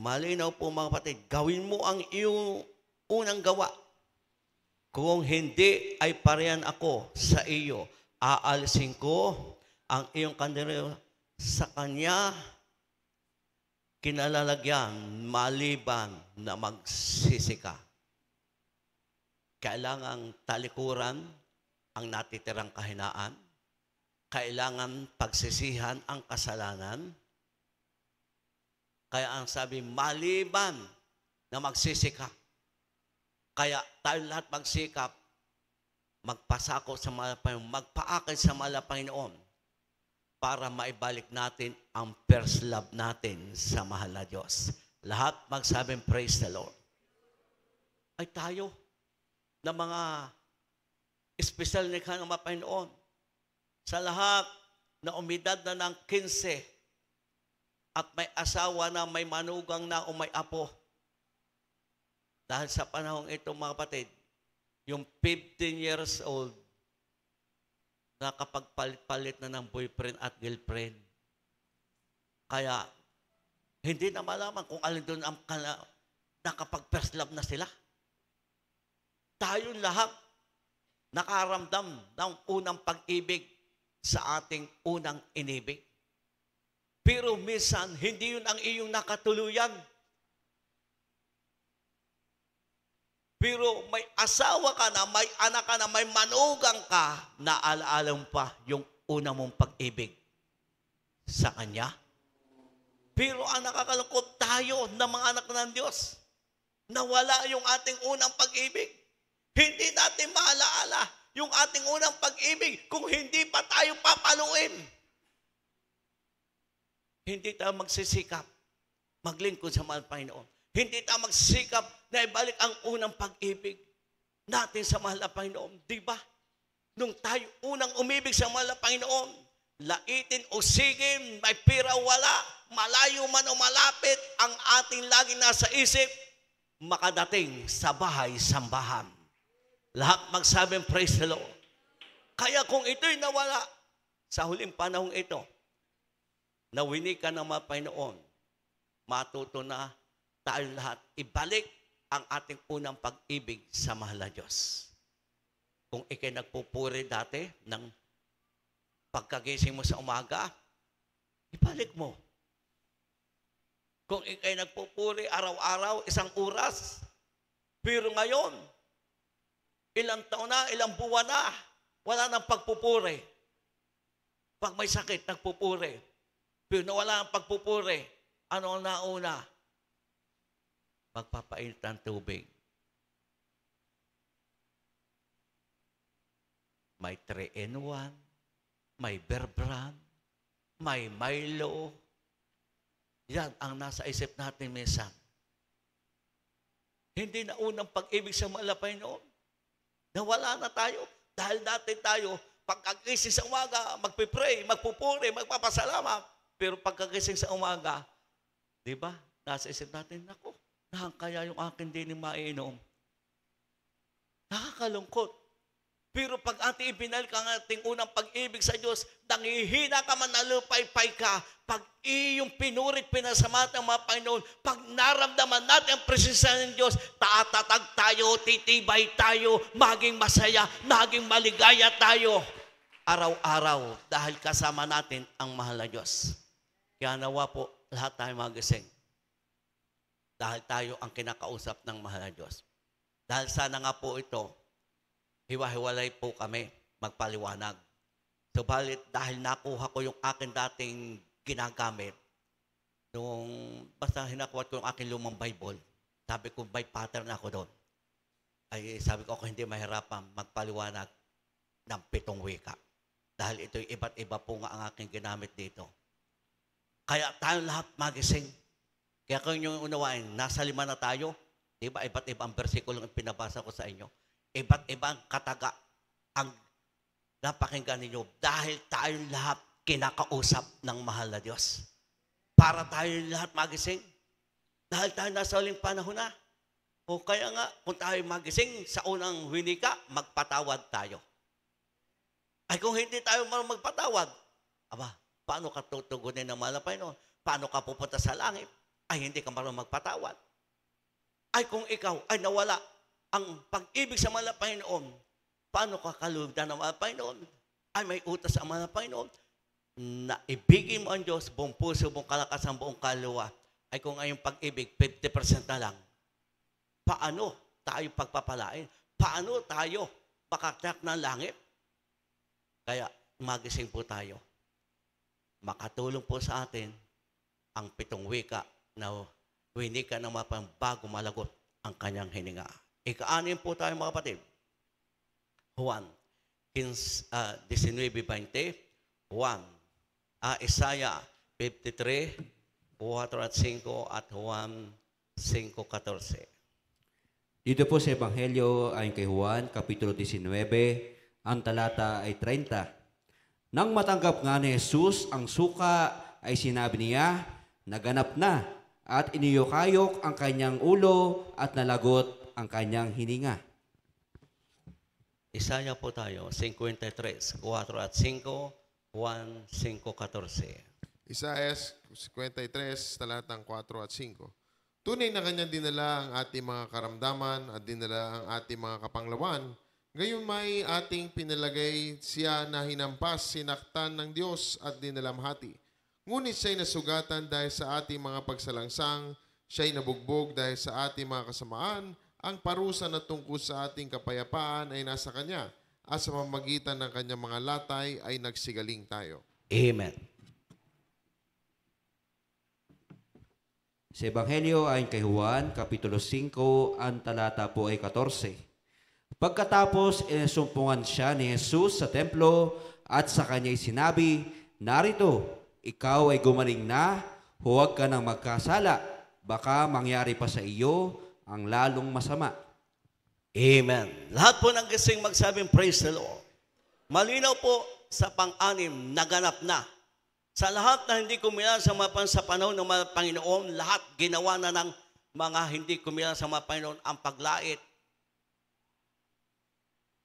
Malinaw po mga kapatid, gawin mo ang iyong unang gawa. Kung hindi ay parehan ako sa iyo, aalisin ko ang iyong kandero sa kanya kinalalagyan maliban na magsisika. Kailangan talikuran ang natitirang kahinaan. Kailangan pagsisihan ang kasalanan kaya ang sabi, maliban na magsisikap. Kaya tayo lahat magsikap, magpasako sa malapang, magpaakay sa malapang noon para maibalik natin ang first love natin sa mahal na Diyos. Lahat magsabing praise the Lord. Ay tayo na mga espesyal ni Kang Mapahinoon sa lahat na umidad na ng 15 at may asawa na may manugang na o may apo. Dahil sa panahong ito mga kapatid, yung 15 years old, nakapagpalit-palit na ng boyfriend at girlfriend. Kaya, hindi na malaman kung alin doon ang kala, nakapag-first love na sila. Tayong lahat nakaramdam ng unang pag-ibig sa ating unang inibig. Pero minsan, hindi yun ang iyong nakatuluyan. Pero may asawa ka na, may anak ka na, may manugang ka, naalaala mo pa yung una mong pag-ibig sa Kanya. Pero ang nakakalungkot tayo ng mga anak ng Diyos, nawala yung ating unang pag-ibig. Hindi natin maalaala yung ating unang pag-ibig kung hindi pa tayo papaluin. Hindi tayo magsisikap maglingkod sa mahal Panginoon. Hindi tayo magsisikap na ibalik ang unang pag-ibig natin sa mahal na Panginoon. Di ba? Nung tayo unang umibig sa mahal na Panginoon, laitin o sigim, may pira wala, malayo man o malapit, ang ating lagi nasa isip, makadating sa bahay sambahan. Lahat magsabing praise the Lord. Kaya kung ito'y nawala, sa huling panahong ito, Nawini ka ng mga Panginoon. Matuto na tayo lahat. Ibalik ang ating unang pag-ibig sa mahal na Diyos. Kung ikay nagpupuri dati ng pagkagising mo sa umaga, ibalik mo. Kung ikay nagpupuri araw-araw, isang oras, pero ngayon, ilang taon na, ilang buwan na, wala nang pagpupuri. Pag may sakit, nagpupuri. Pero nawala ang pagpupuri. Ano ang nauna? Pagpapainit ng tubig. May 3-in-1, may beer may Milo. Yan ang nasa isip natin minsan. Hindi na unang pag-ibig sa malapay noon. Nawala na tayo. Dahil dati tayo, pagkagising sa umaga, magpipray, magpupuri, magpapasalamat, pero pagkagising sa umaga, di ba, nasa isip natin, nako, nakakaya yung akin din yung maiinom. Nakakalungkot. Pero pag ating ibinalik ng ating unang pag-ibig sa Diyos, nangihina ka man, nalupay-pay ka, pag iyong pinurit, pinasamat ang mga Panginoon, pag naramdaman natin ang presensya ng Diyos, tatatag tayo, titibay tayo, maging masaya, maging maligaya tayo araw-araw dahil kasama natin ang mahal na Diyos. Kaya nawa po, lahat tayo magising. Dahil tayo ang kinakausap ng mahal na Diyos. Dahil sana nga po ito, hiwa-hiwalay po kami magpaliwanag. Subalit dahil nakuha ko yung akin dating ginagamit, nung basta hinakwat ko yung akin lumang Bible, sabi ko, by pattern ako doon. Ay sabi ko, ako hindi mahirapan magpaliwanag ng pitong wika. Dahil ito'y iba't iba po nga ang aking ginamit dito. Kaya tayo lahat magising. Kaya kung yung unawain, nasa lima na tayo, diba, iba't iba ang versikulo ang pinabasa ko sa inyo. Iba't iba ang kataga ang napakinggan ninyo dahil tayo lahat kinakausap ng mahal na Diyos. Para tayo lahat magising. Dahil tayo nasa uling panahon na. O kaya nga, kung tayo magising sa unang winika, magpatawad tayo. Ay kung hindi tayo magpatawad, aba, Paano ka tutugunin ng mahal na Panginoon? Paano ka pupunta sa langit? Ay, hindi ka marunong magpatawad. Ay, kung ikaw ay nawala ang pag-ibig sa mahal na Panginoon, paano ka kalugdan ng mahal na Panginoon? Ay, may utas sa mahal na Panginoon na ibigin mo ang Diyos, buong puso, buong kalakas, ang buong kaluwa. Ay kung ngayong pag-ibig, 50% na lang. Paano tayo pagpapalain? Paano tayo makakak ng langit? Kaya magising po tayo makatulong po sa atin ang pitong wika na winika ng mapambago malagot ang kanyang hininga. Ikaanin po tayo mga kapatid. Juan 19.20 ah, Juan, uh, Isaiah 53, at 5 at Juan 5.14. Dito po sa Ebanghelyo ay kay Juan, Kapitulo 19, ang talata ay 30. Nang matanggap nga ni Jesus ang suka ay sinabi niya, naganap na at iniyokayok ang kanyang ulo at nalagot ang kanyang hininga. Isaya po tayo, 53, 4 at 5, 1, 5, 14. Isaiah 53, talatang 4 at 5. Tunay na kanya dinala ang ating mga karamdaman at dinala ang ating mga kapanglawan Gayon may ating pinalagay siya na hinampas, sinaktan ng Diyos at dinalamhati. Ngunit siya'y nasugatan dahil sa ating mga pagsalangsang, siya'y nabugbog dahil sa ating mga kasamaan, ang parusa na tungkol sa ating kapayapaan ay nasa Kanya, at sa pamagitan ng Kanyang mga latay ay nagsigaling tayo. Amen. Sa Ebanghelyo ay kay Juan, Kapitulo 5, ang talata po ay 14. Pagkatapos, inasumpungan siya ni Jesus sa templo at sa kanya sinabi, Narito, ikaw ay gumaling na, huwag ka nang magkasala, baka mangyari pa sa iyo ang lalong masama. Amen. Lahat po ng kasing magsabing praise the Lord. Malinaw po sa pang-anim, naganap na. Sa lahat na hindi kumilan sa mapan sa panahon ng Panginoon, lahat ginawa na ng mga hindi kumilan sa mga Panginoon ang paglait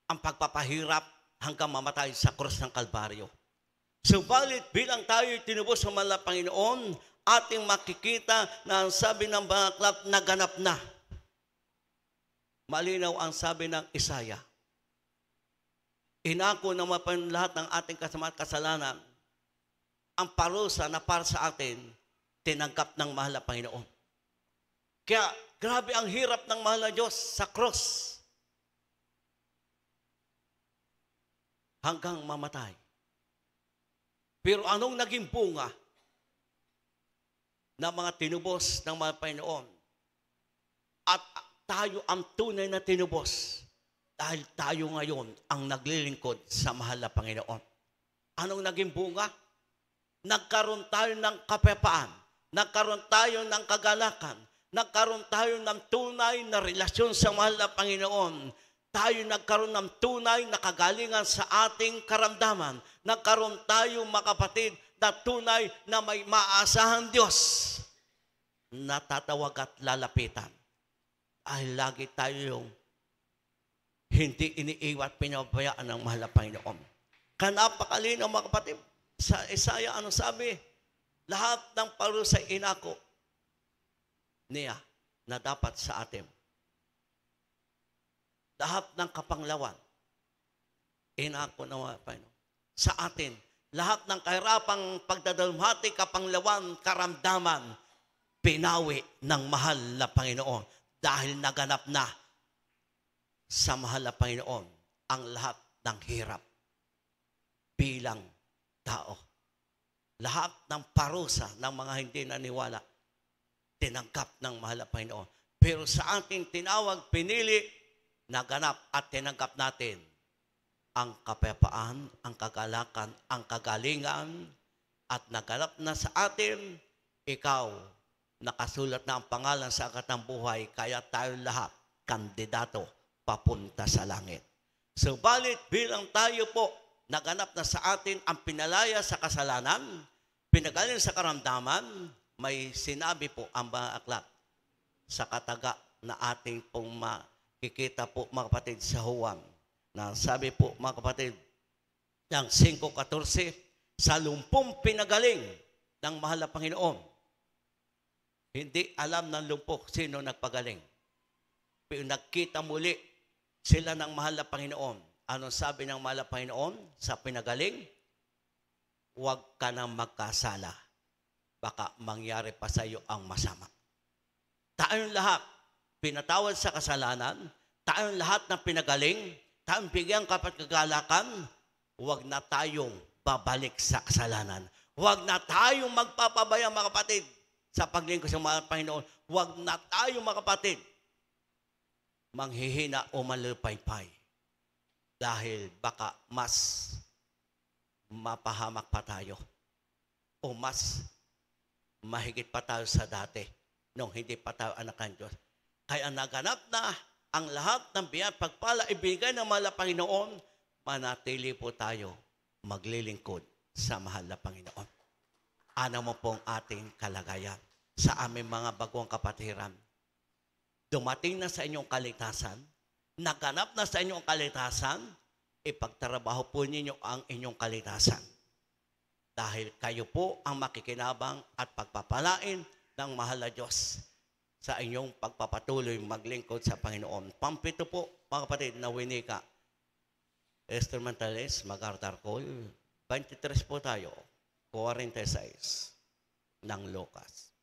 ang pagpapahirap hanggang mamatay sa krus ng Kalbaryo. Subalit bilang tayo tinubos sa mala Panginoon, ating makikita na ang sabi ng mga aklat, naganap na. Malinaw ang sabi ng Isaya. Inako na mapan lahat ng ating kasama at kasalanan. Ang parusa na para sa atin, tinanggap ng mahal na Panginoon. Kaya grabe ang hirap ng mahal na Diyos sa cross hanggang mamatay. Pero anong naging bunga ng mga tinubos ng mga Panginoon? At tayo ang tunay na tinubos dahil tayo ngayon ang naglilingkod sa mahal na Panginoon. Anong naging bunga? Nagkaroon tayo ng kapepaan, nagkaroon tayo ng kagalakan, nagkaroon tayo ng tunay na relasyon sa mahal na Panginoon tayo nagkaroon ng tunay na kagalingan sa ating karamdaman. Nagkaroon tayo, mga kapatid, na tunay na may maasahan Diyos. na tatawag at lalapitan. Ay, lagi tayo hindi iniiwat pinabayaan ng mahal na Panginoon. Kanapakalinaw, mga kapatid, sa Isaiah, ano sabi? Lahat ng parusa inako niya na dapat sa atin lahat ng kapanglawan. Inako nawa, Panginoon. Sa atin, lahat ng kahirapang pagdadalmhati, kapanglawan, karamdaman, pinawi ng mahal na Panginoon dahil naganap na sa mahal na Panginoon ang lahat ng hirap bilang tao. Lahat ng parusa ng mga hindi naniwala, tinanggap ng mahal na Panginoon. Pero sa ating tinawag, pinili, naganap at tinanggap natin ang kapayapaan, ang kagalakan, ang kagalingan, at naganap na sa atin, ikaw, nakasulat na ang pangalan sa akat ng buhay, kaya tayo lahat, kandidato, papunta sa langit. Subalit bilang tayo po, naganap na sa atin ang pinalaya sa kasalanan, pinagaling sa karamdaman, may sinabi po ang mga aklat sa kataga na ating pong Kikita po mga kapatid sa huwang na sabi po mga kapatid ng 5.14 sa lumpong pinagaling ng mahal na Panginoon. Hindi alam ng lumpok sino nagpagaling. Pero nagkita muli sila ng mahal na Panginoon. Anong sabi ng mahal na Panginoon sa pinagaling? Huwag ka nang magkasala. Baka mangyari pa sa iyo ang masama. Tayong lahat, pinatawad sa kasalanan, tayong lahat na pinagaling, tayong bigyan kapat kagalakan, huwag na tayong babalik sa kasalanan. Huwag na tayong magpapabaya, mga kapatid, sa paglingkod sa mga Panginoon. Huwag na tayong, mga kapatid, manghihina o malupaypay. Dahil baka mas mapahamak pa tayo o mas mahigit pa tayo sa dati nung hindi pa tayo anak ng Diyos. Kaya naganap na ang lahat ng biyat pagpala ibigay ng mahal na Panginoon, manatili po tayo maglilingkod sa mahal na Panginoon. Ano mo pong ating kalagayan sa aming mga bagong kapatiran? Dumating na sa inyong kalitasan, naganap na sa inyong kalitasan, ipagtrabaho po ninyo ang inyong kalitasan. Dahil kayo po ang makikinabang at pagpapalain ng mahal na Diyos sa inyong pagpapatuloy maglingkod sa Panginoon. Pampito po, mga kapatid, na winika. Instrumentalist, MacArthur Cole, 23 po tayo, 46 ng Lucas.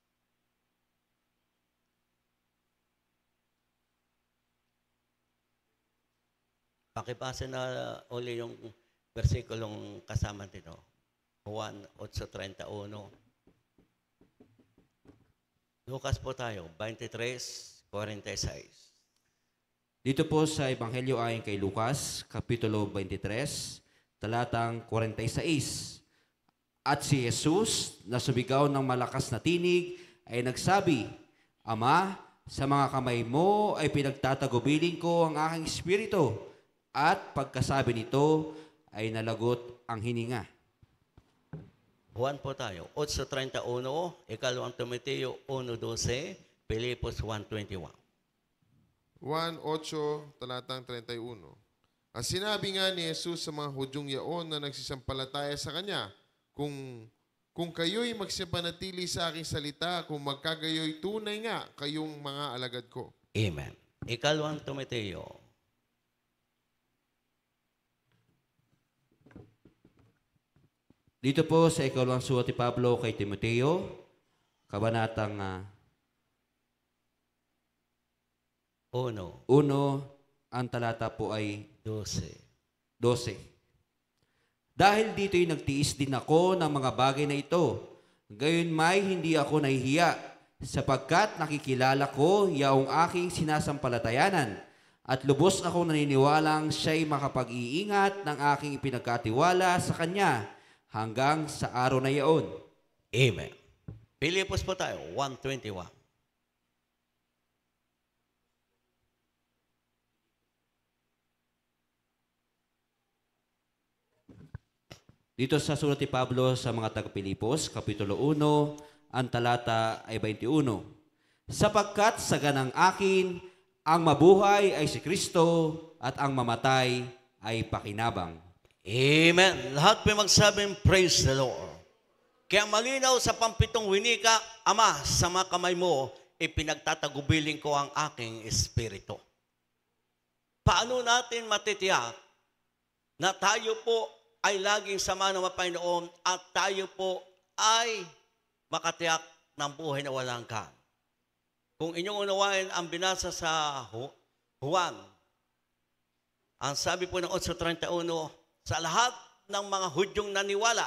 Pakipasa na uli yung versikulong kasama dito. Juan 8.31. Lucas po tayo, 23, 46. Dito po sa Ebanghelyo ay kay Lucas, Kapitulo 23, talatang 46. At si Jesus, na sumigaw ng malakas na tinig, ay nagsabi, Ama, sa mga kamay mo ay pinagtatagubilin ko ang aking espiritu, at pagkasabi nito ay nalagot ang hininga. Juan po tayo, 8.31, ikalawang Timoteo 1.12, Pilipos 1.21. 1.8, talatang 31. At sinabi nga ni Jesus sa mga hudyong yaon na nagsisampalataya sa Kanya, kung kung kayo'y magsipanatili sa aking salita, kung magkagayo'y tunay nga kayong mga alagad ko. Amen. Ikalawang Timoteo Dito po sa ikalawang suwat ni Pablo kay Timoteo, kabanatang uh, Uno. Uno, ang talata po ay 12. 12. Dahil dito'y nagtiis din ako ng mga bagay na ito. Gayon may hindi ako nahihiya, sapagkat nakikilala ko yaong aking sinasampalatayanan at lubos akong naniniwalang siya'y makapag-iingat ng aking ipinagkatiwala sa Kanya hanggang sa araw na iyon. Amen. Pilipos po tayo, 121. Dito sa sulat ni Pablo sa mga taga-Pilipos, Kapitulo 1, ang talata ay 21. Sapagkat sa ganang akin, ang mabuhay ay si Kristo at ang mamatay ay pakinabang. Amen. Lahat po magsabing praise the Lord. Kaya malinaw sa pampitong winika, Ama, sa mga kamay mo, ipinagtatagubiling ko ang aking espiritu. Paano natin matitiyak na tayo po ay laging sama ng Panginoon at tayo po ay makatiyak ng buhay na walang kan. Kung inyong unawain ang binasa sa Juan, ang sabi po ng 831, sa lahat ng mga Hudyong naniwala.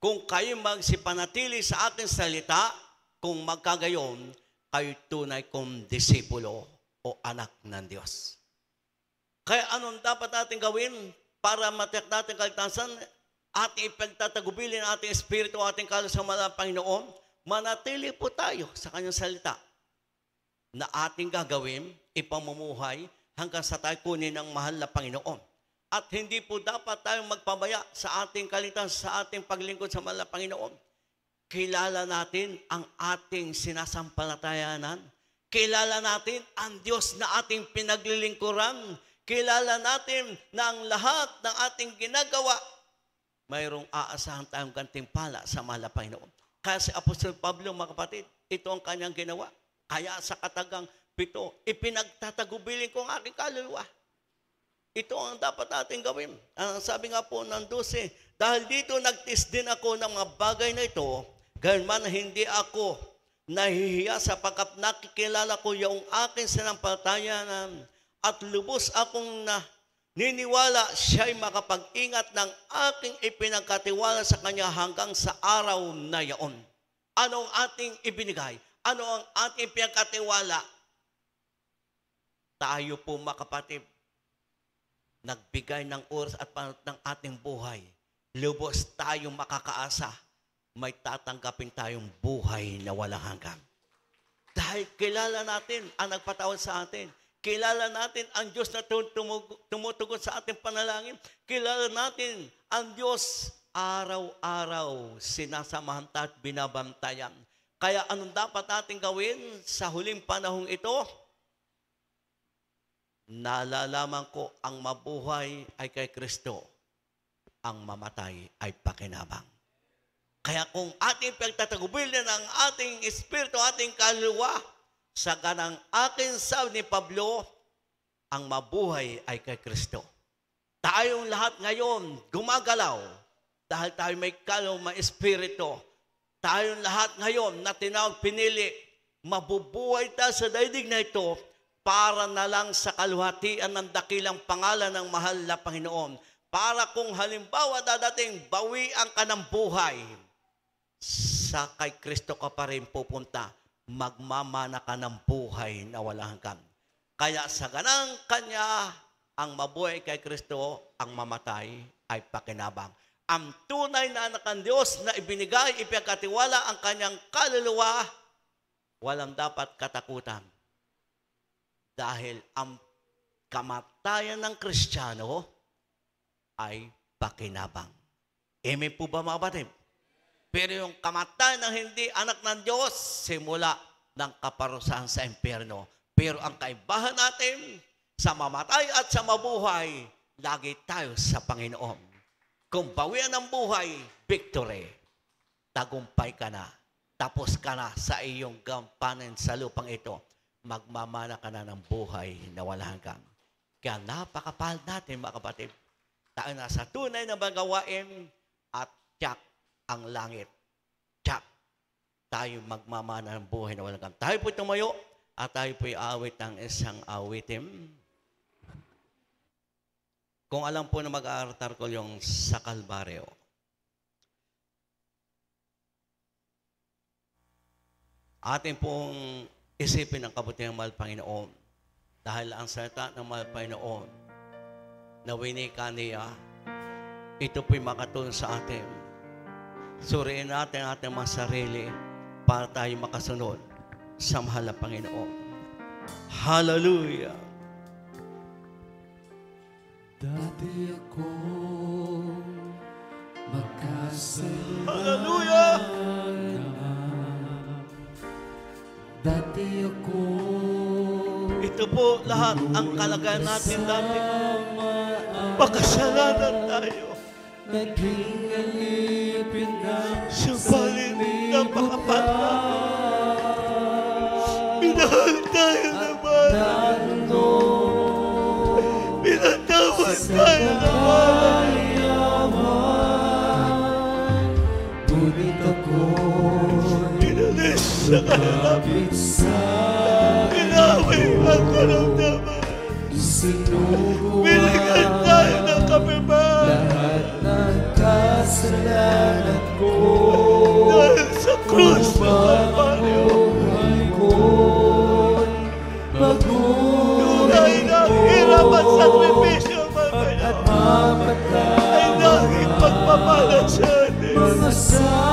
Kung kayo magsipanatili sa aking salita, kung magkagayon, kayo tunay kong disipulo o anak ng Diyos. Kaya anong dapat natin gawin para matiyak natin kaligtasan? Ating ipagtatagubilin ating espiritu, ating kalasamalan ng Panginoon, manatili po tayo sa kanyang salita na ating gagawin, ipamumuhay hanggang sa tayo kunin ng mahal na Panginoon. At hindi po dapat tayong magpabaya sa ating kalitan, sa ating paglingkod sa mahal na Panginoon. Kilala natin ang ating sinasampalatayanan. Kilala natin ang Diyos na ating pinaglilingkuran. Kilala natin na ang lahat ng ating ginagawa, mayroong aasahan tayong gantimpala sa mahal na Panginoon. Kaya si Apostol Pablo, mga kapatid, ito ang kanyang ginawa. Kaya sa katagang pito, ipinagtatagubilin ko ang aking kaluluwa. Ito ang dapat natin gawin. Ang sabi nga po ng 12, dahil dito nagtis din ako ng mga bagay na ito, gayon man hindi ako nahihiya sapagkat nakikilala ko yung aking sinampatayanan at lubos akong na niniwala siya'y makapag-ingat ng aking ipinagkatiwala sa kanya hanggang sa araw na yaon. Ano ang ating ibinigay? Ano ang ating ipinagkatiwala? Tayo po makapatid nagbigay ng oras at panat ng ating buhay, lubos tayong makakaasa, may tatanggapin tayong buhay na walang hanggan. Dahil kilala natin ang nagpatawad sa atin. Kilala natin ang Diyos na tumutugon sa ating panalangin. Kilala natin ang Diyos araw-araw sinasamahan at binabantayan. Kaya anong dapat natin gawin sa huling panahong ito? nalalaman ko ang mabuhay ay kay Kristo, ang mamatay ay pakinabang. Kaya kung ating pagtatagubilin ang ating espiritu, ating kaluluwa, sa ganang akin sa ni Pablo, ang mabuhay ay kay Kristo. Tayong lahat ngayon gumagalaw dahil tayo may kalong may espiritu. Tayong lahat ngayon na tinawag pinili, mabubuhay tayo sa daigdig na ito para na lang sa kaluhatian ng dakilang pangalan ng mahal na Panginoon. Para kung halimbawa dadating bawi ang ng buhay, sa kay Kristo ka pa rin pupunta. Magmamana ka ng buhay na walang hanggan. Kaya sa ganang kanya, ang mabuhay kay Kristo, ang mamatay ay pakinabang. Ang tunay na anak ng Diyos na ibinigay, ipagkatiwala ang kanyang kaluluwa, walang dapat katakutan dahil ang kamatayan ng Kristiyano ay pakinabang. Amen po ba mga batid? Pero yung kamatayan ng hindi anak ng Diyos, simula ng kaparusahan sa impyerno. Pero ang kaibahan natin, sa mamatay at sa mabuhay, lagi tayo sa Panginoon. Kung bawian ng buhay, victory. Tagumpay ka na. Tapos ka na sa iyong gampanan sa lupang ito magmamana ka na ng buhay na walang hanggang. Kaya napakapal natin, mga kapatid. Tayo na sa tunay na magawain at tiyak ang langit. Tiyak. Tayo magmamana ng buhay na walang hanggang. Tayo po tumayo at tayo po awit ng isang awitim. Kung alam po na mag-aartar ko yung sa Kalbaryo. Atin pong Isipin ang kabutihan ng mahal Panginoon. Dahil ang salita ng mahal Panginoon na winika niya, ito po'y makatulong sa atin. Suriin natin ang ating mga sarili para tayo makasunod sa mahal na Panginoon. Hallelujah! Dati ako makasalanan. Hallelujah! Ito po lahat ang kalagayan natin dati. Pakasalanan tayo. Naging alipin ng Subalit na pakapal namin. Minahal tayo na bala. Minatawag tayo na bala. Ngunit ako Pinalis sa kanila. kasalanan ko Dahil sa krus na kabaryo Buhay ko Tunay na hirap at sakripisyo At mapatay Ay dahil pagpapala sa atin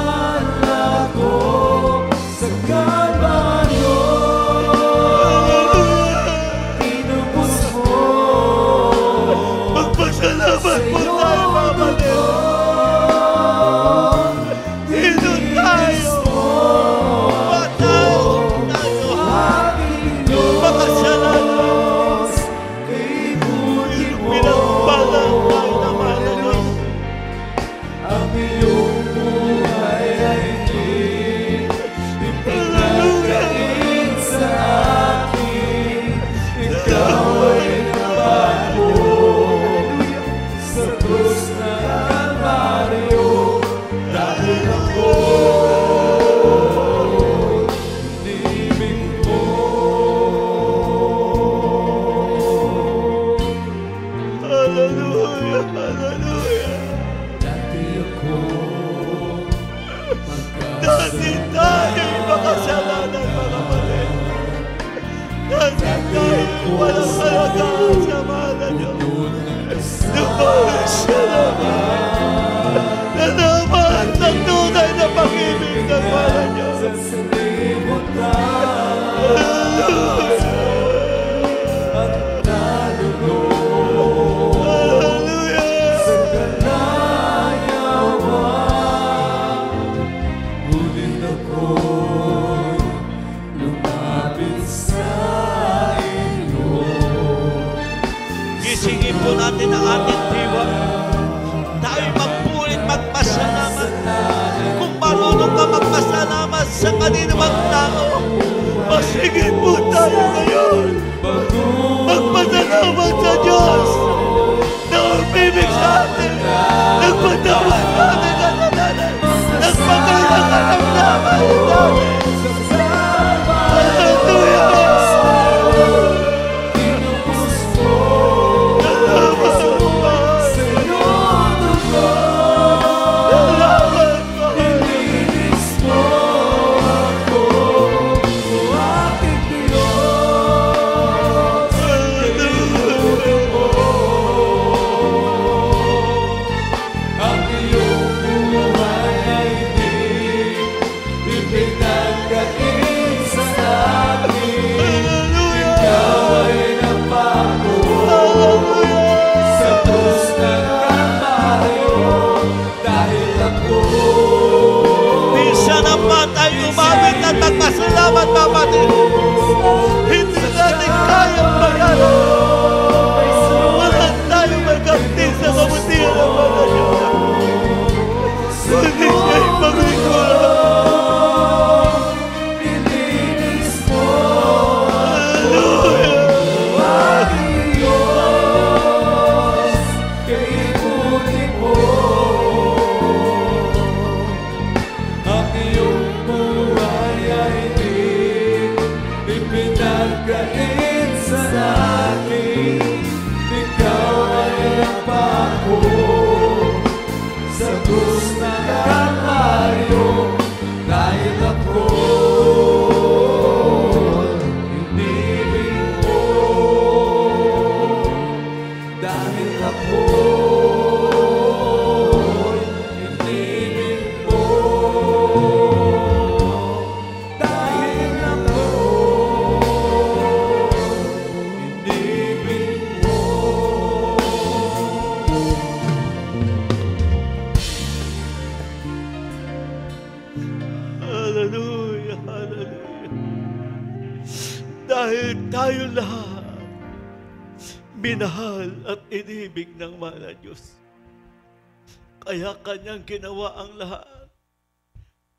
ginawa ang lahat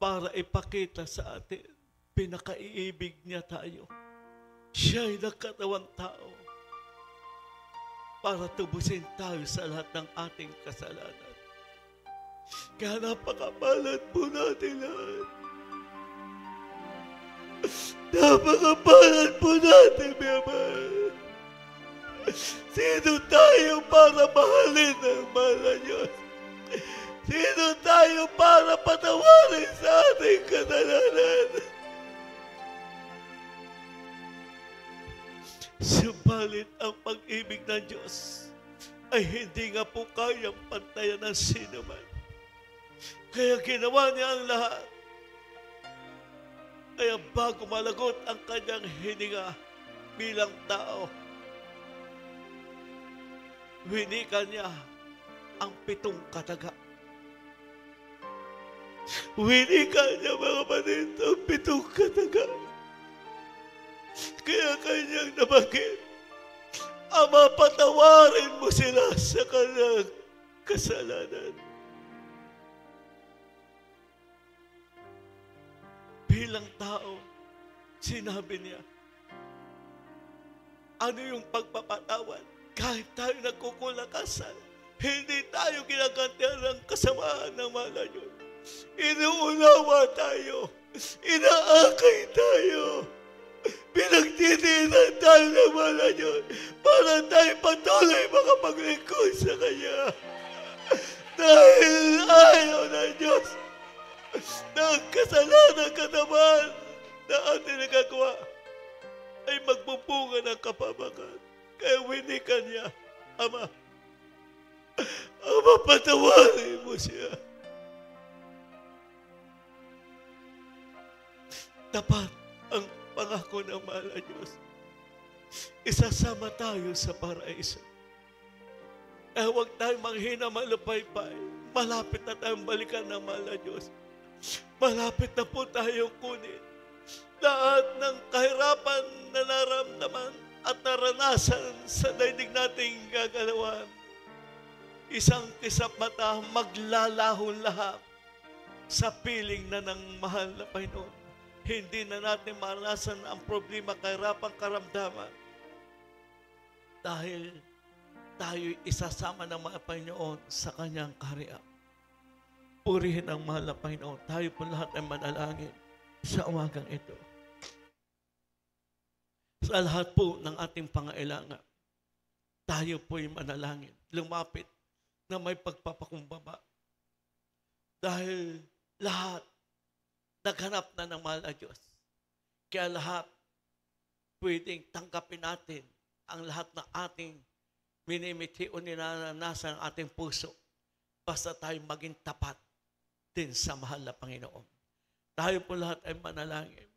para ipakita sa atin pinakaiibig niya tayo. Siya'y nagkatawang tao para tubusin tayo sa lahat ng ating kasalanan. Kaya napakabalat po natin lahat. Napakabalat po natin, mi Sino tayo para mahalin ang mahal na Diyos? Sino tayo para patawarin sa ating kasalanan? Subalit ang pag-ibig ng Diyos ay hindi nga po kayang pantayan ng sino man. Kaya ginawa niya ang lahat. Kaya bago malagot ang kanyang hininga bilang tao, winika niya ang pitong kataga. Wini ka niya mga kapatid ang pitong kataga. Kaya kanyang nabakit. Ama, patawarin mo sila sa kanyang kasalanan. Bilang tao, sinabi niya, ano yung pagpapatawad? Kahit tayo nagkukulakasan, hindi tayo ginagantihan ng kasamaan ng mga Diyos. Inuunawa tayo. Inaakay tayo. Pinagtitiinan tayo ng mala niyo para tayo patuloy makapaglingkod sa Kanya. Dahil ayaw ng Diyos ng kasalanan katawan na ating nagagawa ay magbubuga ng kapabagan. Kaya winikan niya, Ama, Ama, patawarin mo siya. Tapat ang pangako ng mahal na Diyos. Isasama tayo sa paraiso. Eh, huwag tayong manghina, malupay-pay. Malapit na tayong balikan ng mahal na Diyos. Malapit na po tayong kunin lahat ng kahirapan na naramdaman at naranasan sa daigdig nating gagalawan. Isang kisap mata, maglalaho lahat sa piling na ng mahal na Panginoon hindi na natin maranasan ang problema, kahirapan, karamdaman. Dahil tayo'y isasama ng mga Panginoon sa Kanyang karya. Purihin ang mahal na Panginoon. Tayo po lahat ay manalangin sa umagang ito. Sa lahat po ng ating pangailangan, tayo po'y manalangin. Lumapit na may pagpapakumbaba. Dahil lahat naghanap na ng mahal na Diyos. Kaya lahat, pwedeng tanggapin natin ang lahat ng ating minimiti o ninanasa ng ating puso basta tayo maging tapat din sa mahal na Panginoon. Tayo po lahat ay manalangin.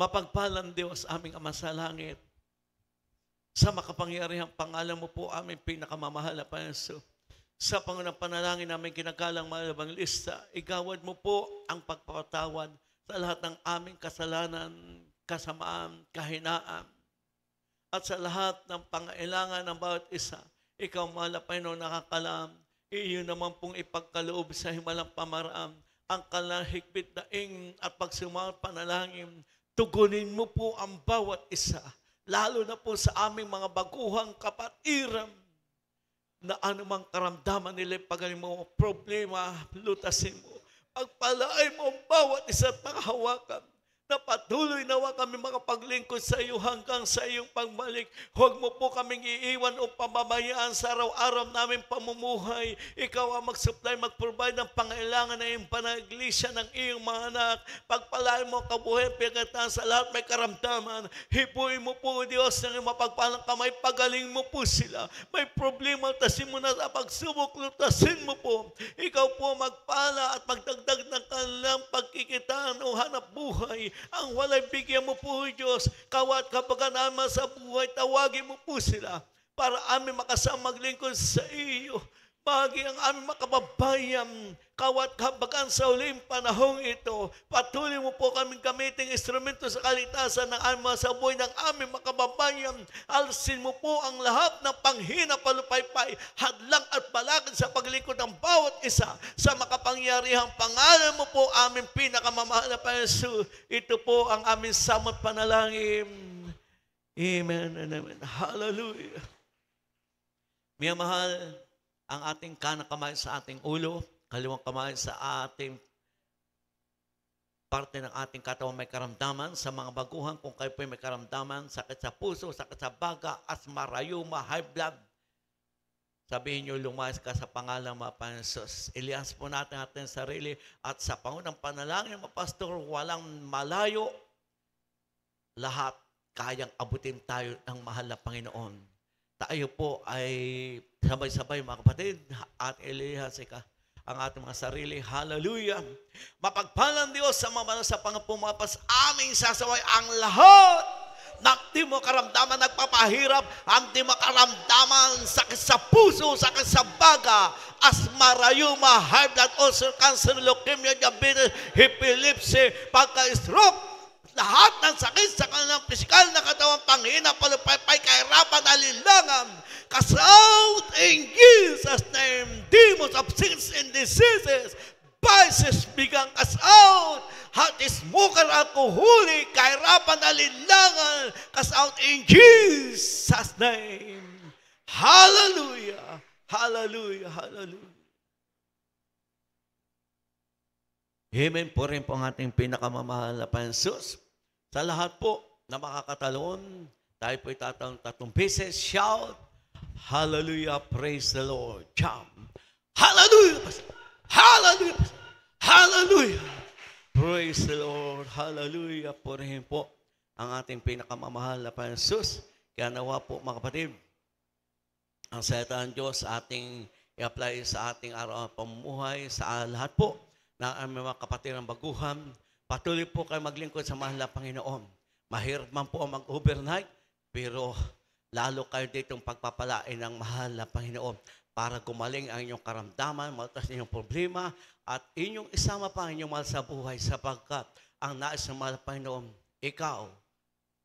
Mapagpalang Diyos aming Ama sa langit. Sa makapangyarihang pangalan mo po aming pinakamamahal na Panginoon sa pangunang panalangin namin kinakalang mga lista, igawad mo po ang pagpapatawad sa lahat ng aming kasalanan, kasamaan, kahinaan, at sa lahat ng pangailangan ng bawat isa. Ikaw, Mala Panginoon, nakakalam, iyon naman pong ipagkaloob sa himalang pamaraan ang kalahikbit daing at pagsumal panalangin. Tugunin mo po ang bawat isa, lalo na po sa aming mga baguhang kapatiran na anumang karamdaman nila, pagaling mo, problema, lutasin mo. Pagpalaan mo bawat isa't mga na patuloy nawa kami makapaglingkod sa iyo hanggang sa iyong pagbalik. Huwag mo po kaming iiwan o pababayaan sa araw-araw namin pamumuhay. Ikaw ang mag-supply, mag-provide ng pangailangan na iyong panaglisya ng iyong mga anak. Pagpalaan mo kabuhay, pagkataan sa lahat may karamdaman. Hipuin mo po, Diyos, ng iyong mapagpalang kamay. Pagaling mo po sila. May problema, tasin mo na sa pagsubok, lutasin mo po. Ikaw po magpala at magdagdag ng kanilang pagkikitaan o hanap buhay ang walay bigyan mo po, Diyos, kawat kapagan naman sa buhay, tawagin mo po sila para amin makasama maglingkod sa iyo. Pagi ang aming makababayan, kawat habagan sa uling panahong ito, patuloy mo po kaming gamitin instrumento sa kalitasan ng aming mga saboy ng aming makababayan. Alsin mo po ang lahat ng panghina, palupaypay, hadlang at balakid sa paglingkod ng bawat isa sa makapangyarihang pangalan mo po aming pinakamamahal na Yesu. Ito po ang aming samot panalangin. Amen and amen. Hallelujah. Mga mahal, ang ating kanang kamay sa ating ulo, kaliwang kamay sa ating parte ng ating katawan may karamdaman, sa mga baguhan, kung kayo po may karamdaman, sakit sa puso, sakit sa baga, asma, rayuma, high blood, sabihin niyo, lumayas ka sa pangalan ng Mapansos. Ilias po natin ating sarili at sa pangunang panalangin ng pastor, walang malayo, lahat kayang abutin tayo ng mahal na Panginoon tayo po ay sabay-sabay mga kapatid at ka ang ating mga sarili. Hallelujah! Mapagpalang Diyos sa mga sa pangapumapas aming sasaway ang lahat Nakti mo karamdaman, nagpapahirap, ang di makaramdaman, sakit sa puso, sakit sa baga, asma, rayuma, high blood ulcer, cancer, leukemia, diabetes, epilepsy, pagka-stroke, lahat ng sakit sa kanilang pisikal na katawang panghina, palupaypay, kahirapan, alinlangan, cast out in Jesus' name, demons of sins and diseases, vices bigang cast out, hat is mukar alcoholic, kahirapan, alinlangan, cast out in Jesus' name. Hallelujah! Hallelujah! Hallelujah! Amen po rin po ang ating pinakamamahal na Pansus. Sa lahat po na makakatalon, tayo po itatanong tatlong beses, shout, Hallelujah, praise the Lord. Jam. Hallelujah, Hallelujah, Hallelujah. Praise the Lord. Hallelujah. Purihin po ang ating pinakamamahal na Pansus. Kaya nawa po mga kapatid, ang salita ng Diyos ating i-apply sa ating araw ng pamumuhay, sa lahat po na aming mga kapatid ng baguhan, Patuloy po kayo maglingkod sa mahal na Panginoon. Mahirap man po ang mag-overnight, pero lalo kayo ditong pagpapalain ng mahal na Panginoon para gumaling ang inyong karamdaman, matas inyong problema, at inyong isama pa ang inyong mahal sa buhay sapagkat ang nais ng mahal na Panginoon, ikaw,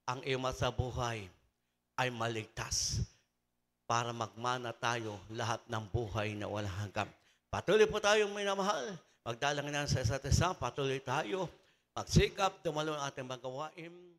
ang iyong mahal sa buhay ay maligtas para magmana tayo lahat ng buhay na walang hanggan. Patuloy po tayong minamahal, magdalangin sa isa't isa, patuloy tayo at sikap, dumalo ang ating magawain